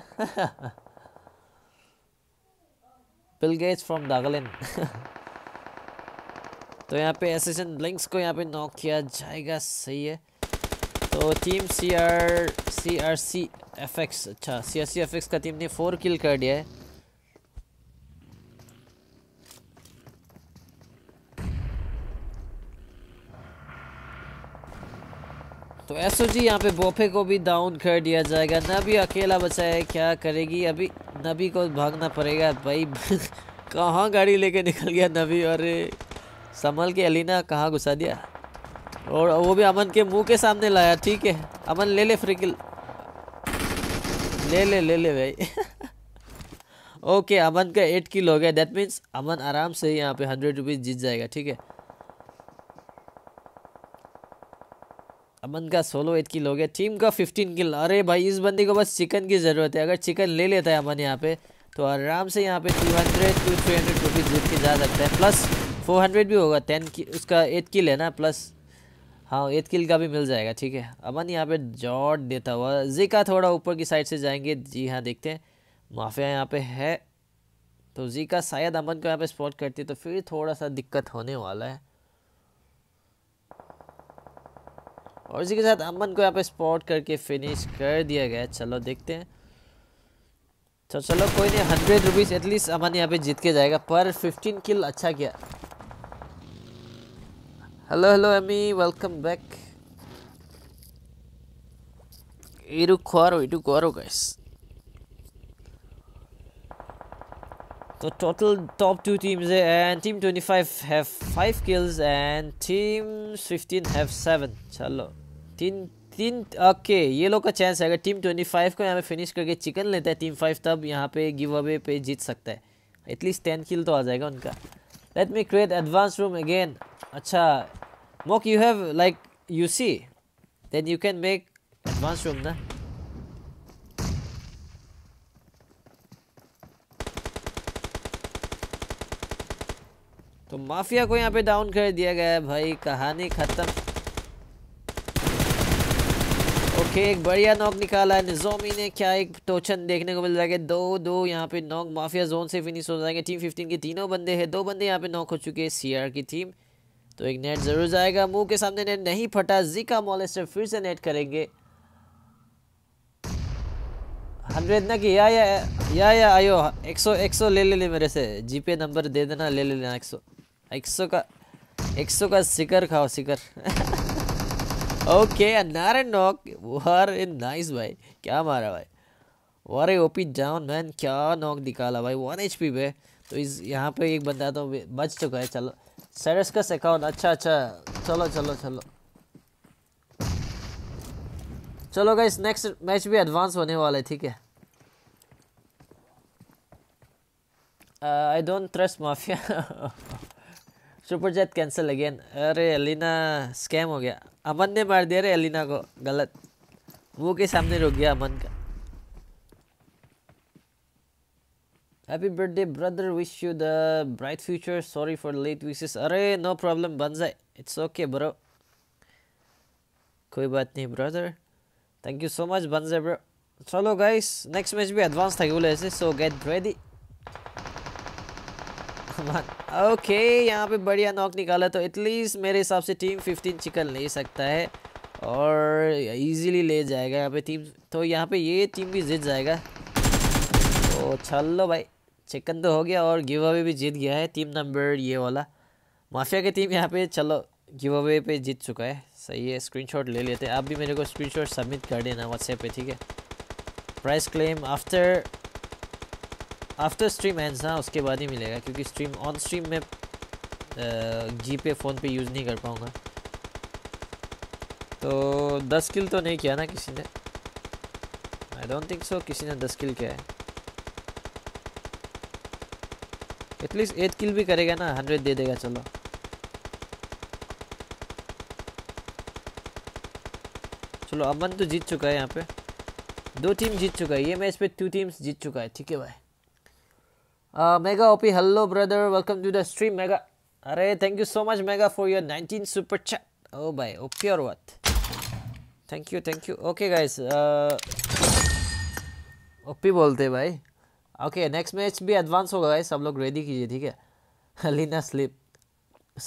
बिल गेट्स फ्रॉम नागालैंड तो यहाँ पे एस लिंक्स को यहाँ पे नॉक किया जाएगा सही है तो team C R C R C F X अच्छा C R C F X का टीम ने फोर किल कर दिया है तो ऐसो जी यहाँ पे बोफे को भी डाउन कर दिया जाएगा नबी अकेला बचा है क्या करेगी अभी नबी को भागना पड़ेगा भाई कहाँ गाड़ी लेके निकल गया नबी और संभल के अलीना कहाँ घुसा दिया और वो भी अमन के मुंह के सामने लाया ठीक है अमन ले ले फ्रिक ले ले ले ले भाई ओके अमन का एट किलो हो गया दैट मीन्स अमन आराम से यहाँ पे हंड्रेड रुपीज़ जीत जाएगा ठीक है अमन का सोलो एट किल हो गया टीम का फिफ्टीन किल अरे भाई इस बंदी को बस चिकन की ज़रूरत है अगर चिकन ले लेता है अमन यहाँ पे तो आराम से यहाँ पे two hundred two three hundred rupees जीत के जा सकता है प्लस फोर हंड्रेड भी होगा टेन की उसका एट किल है ना प्लस हाँ एट किल का भी मिल जाएगा ठीक है अमन यहाँ पे जॉट देता हुआ जिका थोड़ा ऊपर की साइड से जाएंगे जी हाँ देखते हैं माफिया यहाँ पे है तो जी का शायद अमन को यहाँ पे स्पॉट करती है तो फिर थोड़ा सा दिक्कत होने वाला है और इसी के साथ अमन को यहाँ पे स्पॉट करके फिनिश कर दिया गया चलो देखते हैं तो चलो कोई नहीं हंड्रेड रुपीज़ एटलीस्ट अमन यहाँ पे जीत के जाएगा पर फिफ्टीन किल अच्छा किया hello hello Amy welcome back इरू तो टोटल टॉप टू टीम्स है and team five have five kills and team fifteen have seven चलो तीन तीन ओके ये लोग का चांस है अगर टीम ट्वेंटी फाइव को यहाँ पे फिनिश करके चिकन लेता है टीम फाइव तब यहाँ पे गिव अवे पे जीत सकता है एटलीस्ट टेन किल तो आ जाएगा उनका let me create advance room again अच्छा मोक you have like you see then you can make advance room ना तो माफिया को यहाँ पे डाउन कर दिया गया है भाई कहानी ख़त्म ओके एक बढ़िया नॉक निकाला है निजोमी ने क्या एक टोचन देखने को मिल है दो दो यहाँ पे नॉक माफिया जोन से फिनिश हो जाएंगे टीम फिफ्टीन के तीनों बंदे हैं दो बंदे यहाँ पे नॉक हो चुके हैं सीआर की टीम तो एक नेट जरूर जाएगा मुंह के सामने नेट नहीं फटा जिका मोलेस्टर फिर से नेट करेंगे हंड्रेड ना कि या या या या आयो एक सौ एक सौ ले ले ले मेरे से जीपे नंबर दे देना ले लेना ले एक सौ एक सौ का एक सौ का सिकर खाओ सिकर ओके अनार नॉक वार ए नाइस भाई क्या मारा भाई वारे ओपी जाउन मैन क्या नॉक निकाला भाई वन एच पी पे तो इस यहाँ पे एक बंदा तो बच चुका है चलो सरस का अकाउंट अच्छा अच्छा चलो चलो चलो चलो गाइस नेक्स्ट मैच भी एडवांस होने वाला है ठीक है I don't trust mafia super jet cancel again अरे एलिना स्कैम हो गया अमन ने मार दिया अरे एलिना को गलत वो के सामने रुक गया अमन का happy birthday brother wish you the bright future sorry for late wishes अरे नो प्रॉब्लम बन जाए इट्स ओके ब्रो कोई बात नहीं brother thank you so much बन जाए ब्रो चलो गाइस नेक्स्ट मैच भी एडवांस था बोले ऐसे सो गेट रेडी सामान ओके यहाँ पे बढ़िया नॉक निकाला तो एटलीस्ट मेरे हिसाब से टीम फिफ्टीन चिकन ले सकता है और इजीली ले जाएगा यहाँ पे टीम तो यहाँ पे ये टीम भी जीत जाएगा तो चल लो भाई चिकन तो हो गया और गिव अवे भी जीत गया है टीम नंबर ये वाला माफिया की टीम यहाँ पे चलो गिव अवे पे जीत चुका है सही है शॉट ले लेते हैं आप भी मेरे को शॉट सबमिट कर देना व्हाट्सएप पर ठीक है price claim after after stream and हाँ उसके बाद ही मिलेगा क्योंकि स्ट्रीम ऑन स्ट्रीम में जी पे फ़ोन पे यूज़ नहीं कर पाऊँगा तो दस किल तो नहीं किया ना किसी ने आई डोंट थिंक सो किसी ने दस किल किया है एटलीस्ट एट किल भी करेगा ना हंड्रेड दे देगा चलो चलो अमन तो जीत चुका है यहाँ पे दो टीम जीत चुका है ये मैच पे टू टीम्स जीत चुका है ठीक है भाई mega OP hello brother welcome to the stream mega अरे thank you so much mega for your 19 super chat ओ भाई ओके और what thank you thank you okay guys OP बोलते भाई ओके नेक्स्ट मैच भी एडवांस होगा गाइस सब लोग रेडी कीजिए ठीक है लीना स्लिप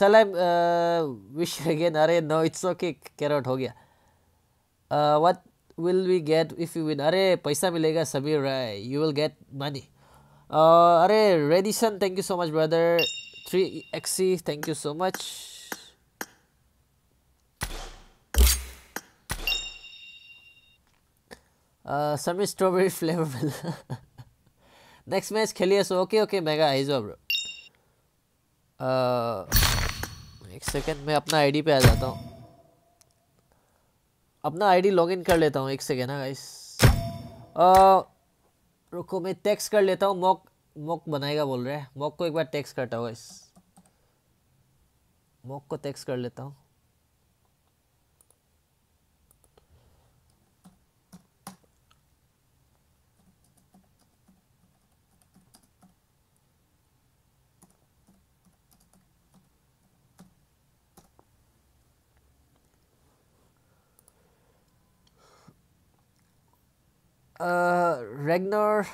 सलाम विश अगेन अरे नो इट्स ओके कैरोट हो गया what will we get if you win अरे पैसा मिलेगा Sameer Rai you will get money Uh, अरे Radisson thank you so much brother three एक्सी थैंक यू सो मच समी स्ट्रॉबेरी फ्लेवर नेक्स्ट मैच खेलिए सो ओके ओके मेगा जो ब्रो एक सेकेंड मैं अपना आईडी पे आ जाता हूँ अपना आईडी लॉगिन कर लेता हूँ एक सेकेंड ना गाइस रुको मैं टेक्स कर लेता हूँ मॉक मॉक बनाएगा बोल रहा है मॉक को एक बार टेक्स करता हूँ इस मॉक को टेक्स कर लेता हूँ uh, Ragnar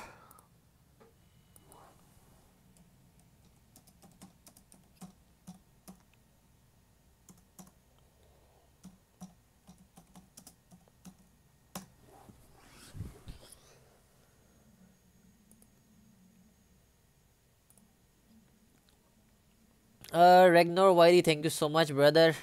uh Ragnar Wiley thank you so much brother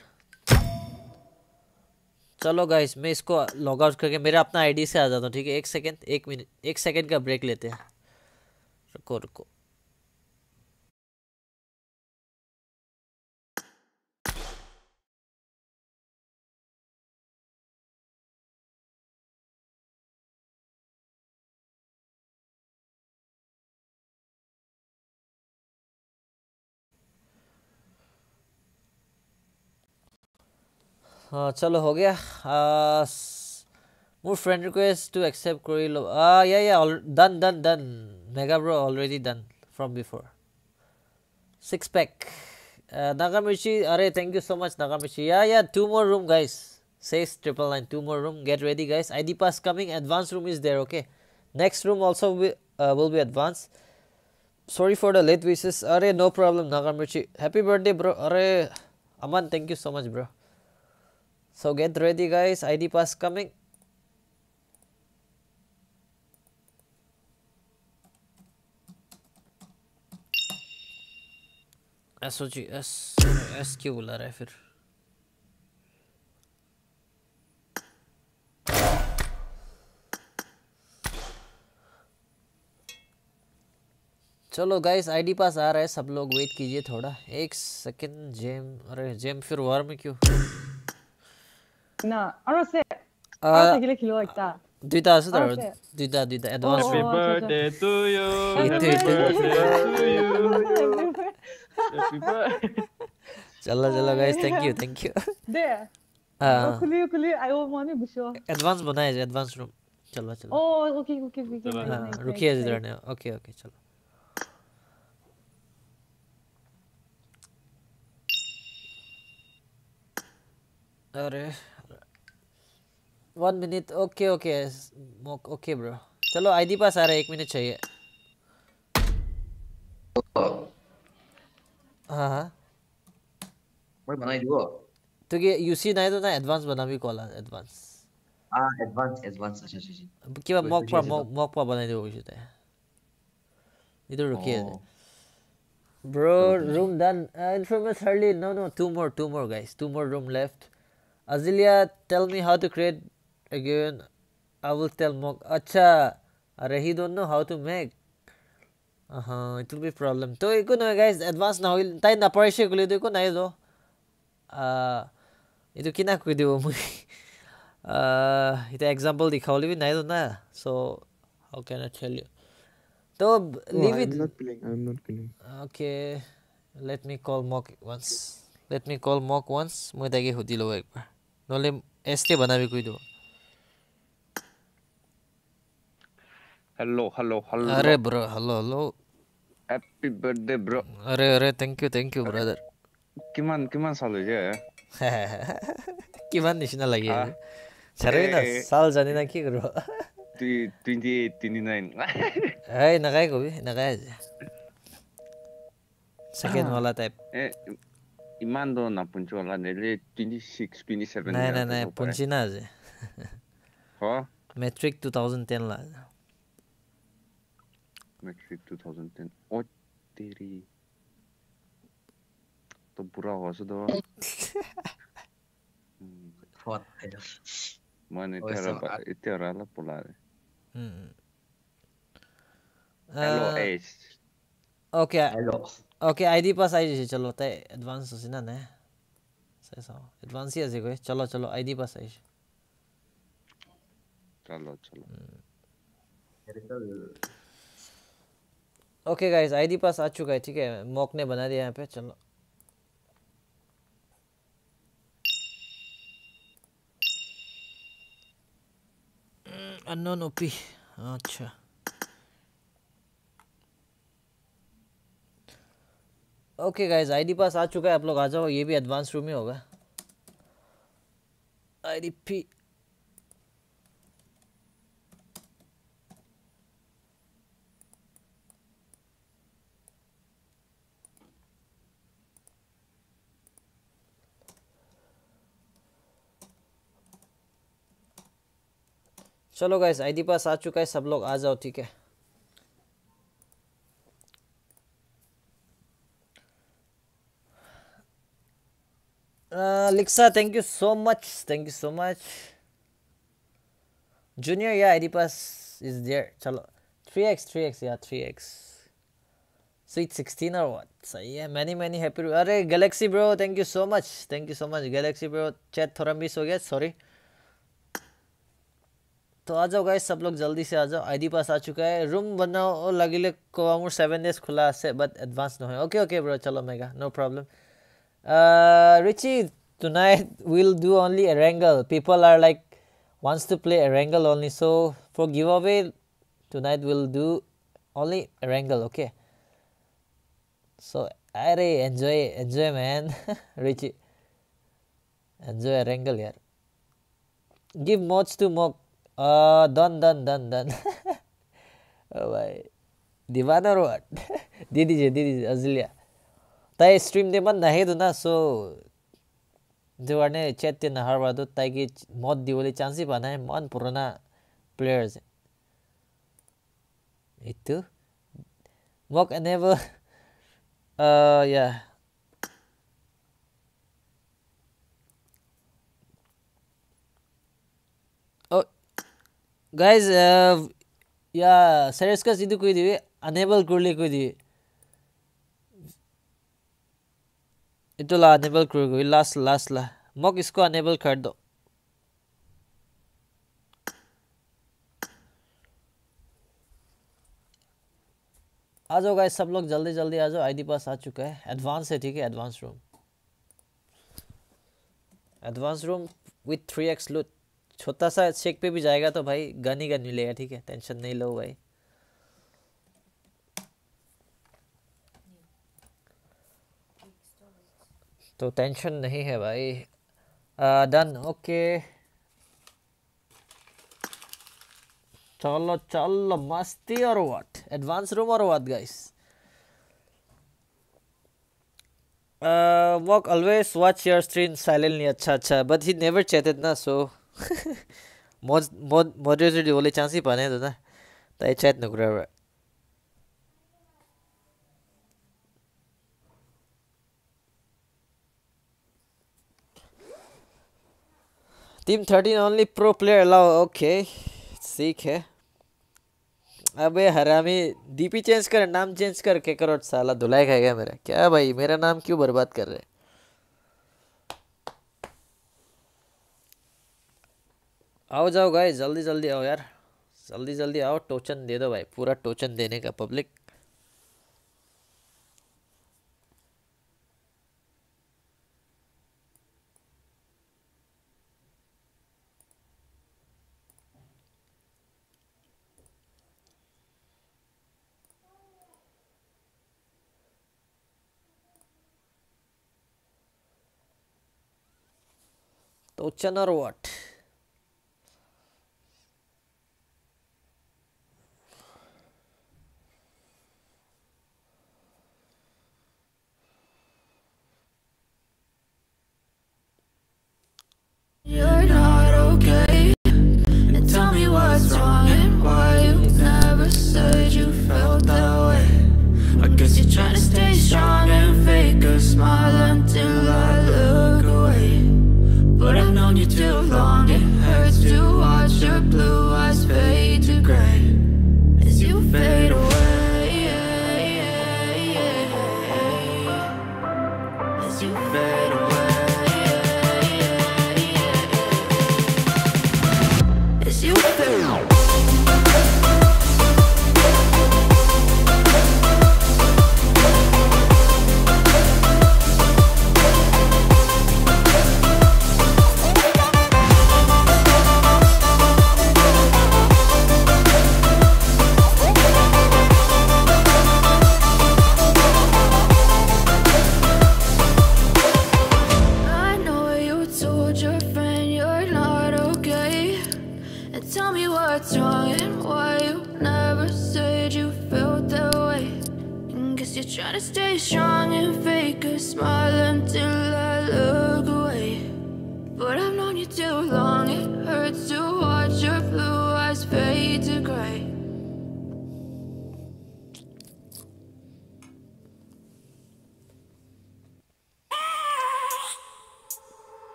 चलो गाइस मैं इसको लॉग आउट करके मेरा अपना आईडी से आ जाता हूँ ठीक है एक सेकेंड एक मिनट एक सेकेंड का ब्रेक लेते हैं रुको रुको चलो हो गया মোৰ ফ্ৰেণ্ড ৰিকুৱেষ্টটো একচেপ্ট কৰি ল'ব yeah yeah all done done done mega bro' already done from before six pack নাগামিৰ্চি আৰে থেংক ইউ ছ' মাছ নাগামিৰ্চি yeah yeah two more room guys says triple nine two more room get ready guys id pass coming advanced room is there okay next room also will, uh, will be advanced sorry for the late wishes are no problem nagamirchi happy birthday bro are aman thank you so much bro So get ready guys, ID pass coming. S O G S S क्यों बुला रहा है फिर चलो गाइस आईडी पास आ रहा है सब लोग वेट कीजिए थोड़ा एक सेकंड जेम अरे जेम फिर वार में क्यों Do that, do that, do that. Happy birthday to you. Happy birthday to you. guys. Thank you, thank you. There. Uh, I will want to show. Advance, bonai, advance room. Chalo, chalo. Oh, okay, okay, okay. Rookie is there now. Okay, okay, chalo. Are. One minute okay okay okay bro चलो आईडी पास आ रहा है एक मिनट चाहिए हाँ हाँ बनाई दूँ तो कि यूसी नहीं तो ना एडवांस बना भी कॉल है एडवांस हाँ एडवांस एडवांस अच्छा अच्छा अच्छा क्या मॉक पर मॉक पर बनाई दूँ उसी तरह इधर रुकिए ब्रो रूम डन इनफॉरमेशन हर्ली no no two more two more guys two more room left अजिलिया tell me how to create again I will tell mock acha are he don't know how to make uh -huh, it will be problem to iko na guys advance na hoil tai na parishe kuli to iko nai do uh itu kina ku dibo mu uh ita example di kholi nai do na so how can i tell you to oh, leave I'm it not playing. i'm not playing okay let me call mock once let me call mock once mu dagi hudilo ekbar nole st banabi ku dibo hello hello hello अरे bro hello hello happy birthday bro अरे अरे thank you thank you brother किमान किमान साल हो गया किमान निशना लगी है सरे ना साल जाने ना की करो ट्वेंटी ट्वेंटी नाइन है नगाय को भी नगाय जा सेकेंड वाला टाइप इमान दो ना पंच वाला नहीं ले ट्वेंटी सिक्स ट्वेंटी सेवन नहीं नहीं नहीं पंची ना जा हाँ मैट्रिक टू थाउजेंड टेन ला मैट्रिक 2010 ओ तेरी तो बुरा हुआ सुधा मैंने तेरा तेरा ला पुला रे hello yes okay hello okay ID pass आई जी चलो ते एडवांस हो सिना ने सही सा एडवांस ही ऐसे कोई चलो चलो आईडी पास आई चलो चलो ओके गाइज आईडी पास आ चुका है ठीक है मॉक ने बना दिया यहाँ पे चलो अननोन hmm, ओपी अच्छा ओके गाइज आईडी पास आ चुका है आप लोग आ जाओ ये भी एडवांस रूम ही होगा आईडी पी चलो गाइस आईडी पास आ चुका है सब लोग आ जाओ ठीक है लिक्सा thank you so much thank you so much junior yeah ID pass is there चलो three X three X yeah three X sweet sixteen और वॉट सही है मैनी मैनी हैप्पी अरे galaxy bro thank you so much thank you so much galaxy bro chat थोड़ा मिस हो गया सॉरी तो आ जाओ गाइस सब लोग जल्दी से आ जाओ आईडी पास आ चुका है रूम बनाओ लगी ले मोर सेवन डेज खुला से बट एडवांस ना ओके ओके ब्रो चलो mega no problem Richie tonight will do only Erangel people are like wants to play Erangel only so for give away tonight will do only Erangel okay so अरे enjoy enjoy man Richie enjoy Erangel यार give much to mock Uh, done, done, done, done. oh भाई दीवाना रो दे दीजिए दे दीजिए अजलिया ताई स्ट्रीम दे मन नहीं ना सो जो अने चैट ते नहर वादो ताई की मौत दी वाले चांस ही पाना है मन पुराना प्लेयर्स इतु मॉक एनेबल या गैज या सर्विसकस इतनी अनेबल क्रूली कोई इतो ला अनेबल क्रू कोई लास्ट लास्ट ला मोक इसको अनेबल कर दो आ जाओ गाइस सब लोग जल्दी जल्दी आ जाओ आई डी पास आ चुका है एडवांस है ठीक है advance room advance room with three X loot छोटा सा चेक पे भी जाएगा तो भाई गन ही गन मिलेगा ठीक है टेंशन नहीं लो भाई तो टेंशन नहीं है भाई डन ओके चलो चलो मस्ती और व्हाट एडवांस रूम और what guys walk always watch your screen silently अच्छा अच्छा बट ही नेवर चैटेड ना सो mod mod moderator बोले चांस ही पाने tu na. Tai chat team thirteen only pro player लाओ ओके सीख है अबे हरामी डीपी चेंज कर नाम चेंज कर के करोट साला धुलाई खाएगा मेरा क्या भाई मेरा नाम क्यों बर्बाद कर रहे आओ जाओ भाई जल्दी जल्दी आओ यार जल्दी जल्दी आओ टोचन दे दो भाई पूरा टोचन देने का पब्लिक टोचन और व्हाट my life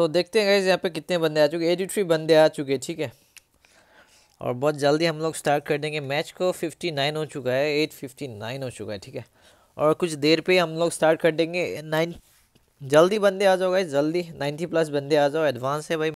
तो देखते हैं गाइज यहाँ पे कितने बंदे आ चुके एटी थ्री बंदे आ चुके हैं ठीक है और बहुत जल्दी हम लोग स्टार्ट कर देंगे मैच को फिफ्टी नाइन हो चुका है एट फिफ्टी नाइन हो चुका है ठीक है और कुछ देर पे हम लोग स्टार्ट कर देंगे नाइन जल्दी बंदे आ जाओ गाइज जल्दी नाइन्टी प्लस बंदे आ जाओ एडवांस है भाई